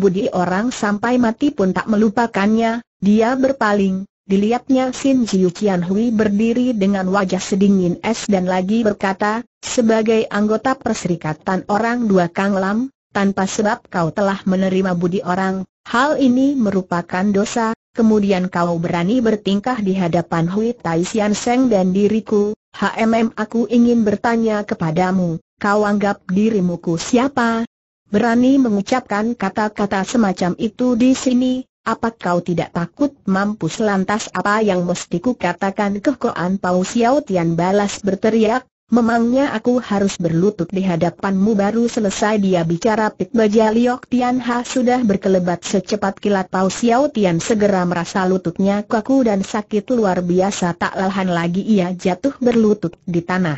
budi orang sampai mati pun tak melupakannya, dia berpaling, Dilihatnya Sin Jiu Qian Hui berdiri dengan wajah sedingin es dan lagi berkata, sebagai anggota perserikatan orang dua Kang Lam, tanpa sebab kau telah menerima budi orang, hal ini merupakan dosa, kemudian kau berani bertingkah di hadapan Hui Tai Sian Seng dan diriku, HMM aku ingin bertanya kepadamu, kau anggap dirimu ku siapa? Berani mengucapkan kata-kata semacam itu di sini, apa kau tidak takut mampus lantas apa yang mesti ku katakan ke Koan Pau Siau Tian balas berteriak, memangnya aku harus berlutut di hadapanmu baru selesai dia bicara Pit Baja Liok Tian Ha sudah berkelebat secepat kilat Pau Siau Tian segera merasa lututnya kaku dan sakit luar biasa tak lahan lagi ia jatuh berlutut di tanah.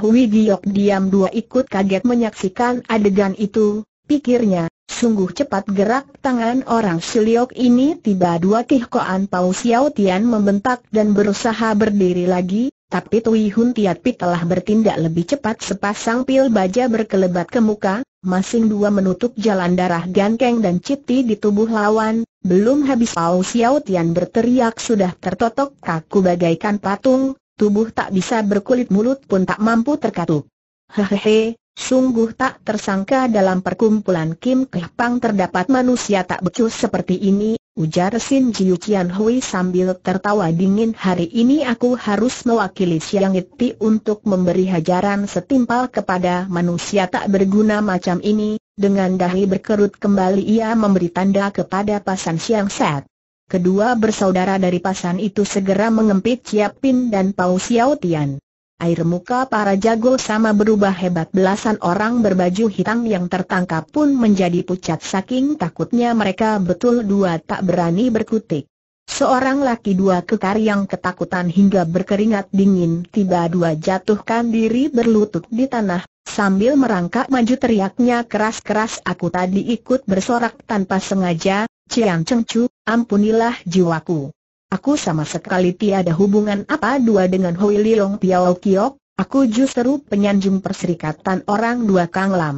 Hui Giok diam dua ikut kaget menyaksikan adegan itu, pikirnya, Sungguh cepat gerak tangan orang siliok ini tiba dua kihkoan Pau Xiao Tian membentak dan berusaha berdiri lagi, tapi Tui Hun Tiat Pi telah bertindak lebih cepat sepasang pil baja berkelebat ke muka, masing dua menutup jalan darah Gankeng dan Citi di tubuh lawan, belum habis Pau Xiao Tian berteriak sudah tertotok kaku bagaikan patung, tubuh tak bisa berkulit mulut pun tak mampu terkatup. Hehehe, Sungguh tak tersangka dalam perkumpulan Kim Pang terdapat manusia tak becus seperti ini, ujar Sin Jiu Qian Hui sambil tertawa dingin hari ini aku harus mewakili Siang Iti untuk memberi hajaran setimpal kepada manusia tak berguna macam ini, dengan dahi berkerut kembali ia memberi tanda kepada pasan Siang Set. Kedua bersaudara dari pasan itu segera mengempit Chia Pin dan Pao Xiao Tian air muka para jago sama berubah hebat belasan orang berbaju hitam yang tertangkap pun menjadi pucat saking takutnya mereka betul dua tak berani berkutik. Seorang laki dua kekar yang ketakutan hingga berkeringat dingin tiba dua jatuhkan diri berlutut di tanah, sambil merangkak maju teriaknya keras-keras aku tadi ikut bersorak tanpa sengaja, Ciang Cengcu, ampunilah jiwaku. Aku sama sekali tiada hubungan apa-dua dengan Hui Lilong Piao Kiok, aku justru penyanjung perserikatan orang dua Kang Lam.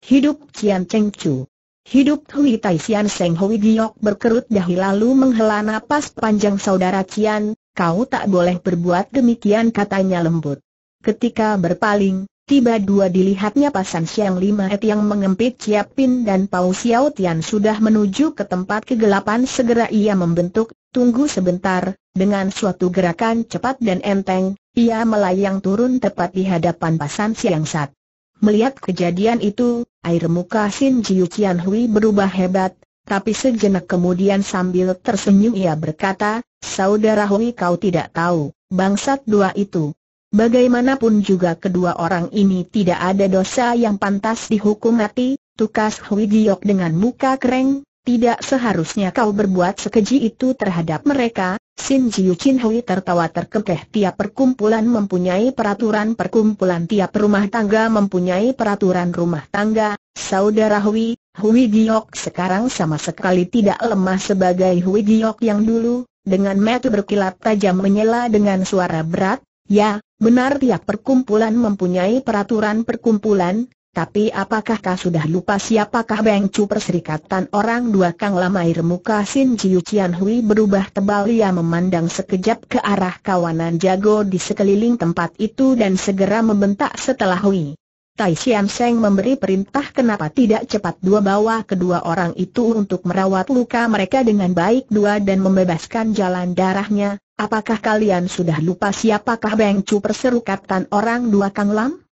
Hidup Cian Cheng Chu. Hidup Hui Tai Sian Seng Hui Giok berkerut dahi lalu menghela napas panjang saudara Cian, kau tak boleh berbuat demikian katanya lembut. Ketika berpaling, tiba dua dilihatnya pasan Siang Lima Et yang mengempit Pin dan Pau Xiao Tian sudah menuju ke tempat kegelapan segera ia membentuk Tunggu sebentar, dengan suatu gerakan cepat dan enteng, ia melayang turun tepat di hadapan Pasan Siang Sat. Melihat kejadian itu, air muka Sin Jiu Qian Hui berubah hebat, tapi sejenak kemudian sambil tersenyum ia berkata, Saudara Hui kau tidak tahu, bangsat dua itu. Bagaimanapun juga kedua orang ini tidak ada dosa yang pantas dihukum mati, tukas Hui Giok dengan muka kering. Tidak seharusnya kau berbuat sekeji itu terhadap mereka, Sin Jiu Chin Hui tertawa terkekeh tiap perkumpulan mempunyai peraturan perkumpulan tiap rumah tangga mempunyai peraturan rumah tangga, saudara Hui, Hui Giok sekarang sama sekali tidak lemah sebagai Hui Giok yang dulu, dengan mata berkilat tajam menyela dengan suara berat, ya, benar tiap perkumpulan mempunyai peraturan perkumpulan, tapi apakah kau sudah lupa siapakah Beng Chu perserikatan orang dua Kang Lamai remuka Sin Jiu Cian Hui berubah tebal ia memandang sekejap ke arah kawanan jago di sekeliling tempat itu dan segera membentak setelah Hui. Tai Sian Seng memberi perintah kenapa tidak cepat dua bawa kedua orang itu untuk merawat luka mereka dengan baik dua dan membebaskan jalan darahnya. Apakah kalian sudah lupa siapakah Beng Chu perserikatan orang dua Kang Lam?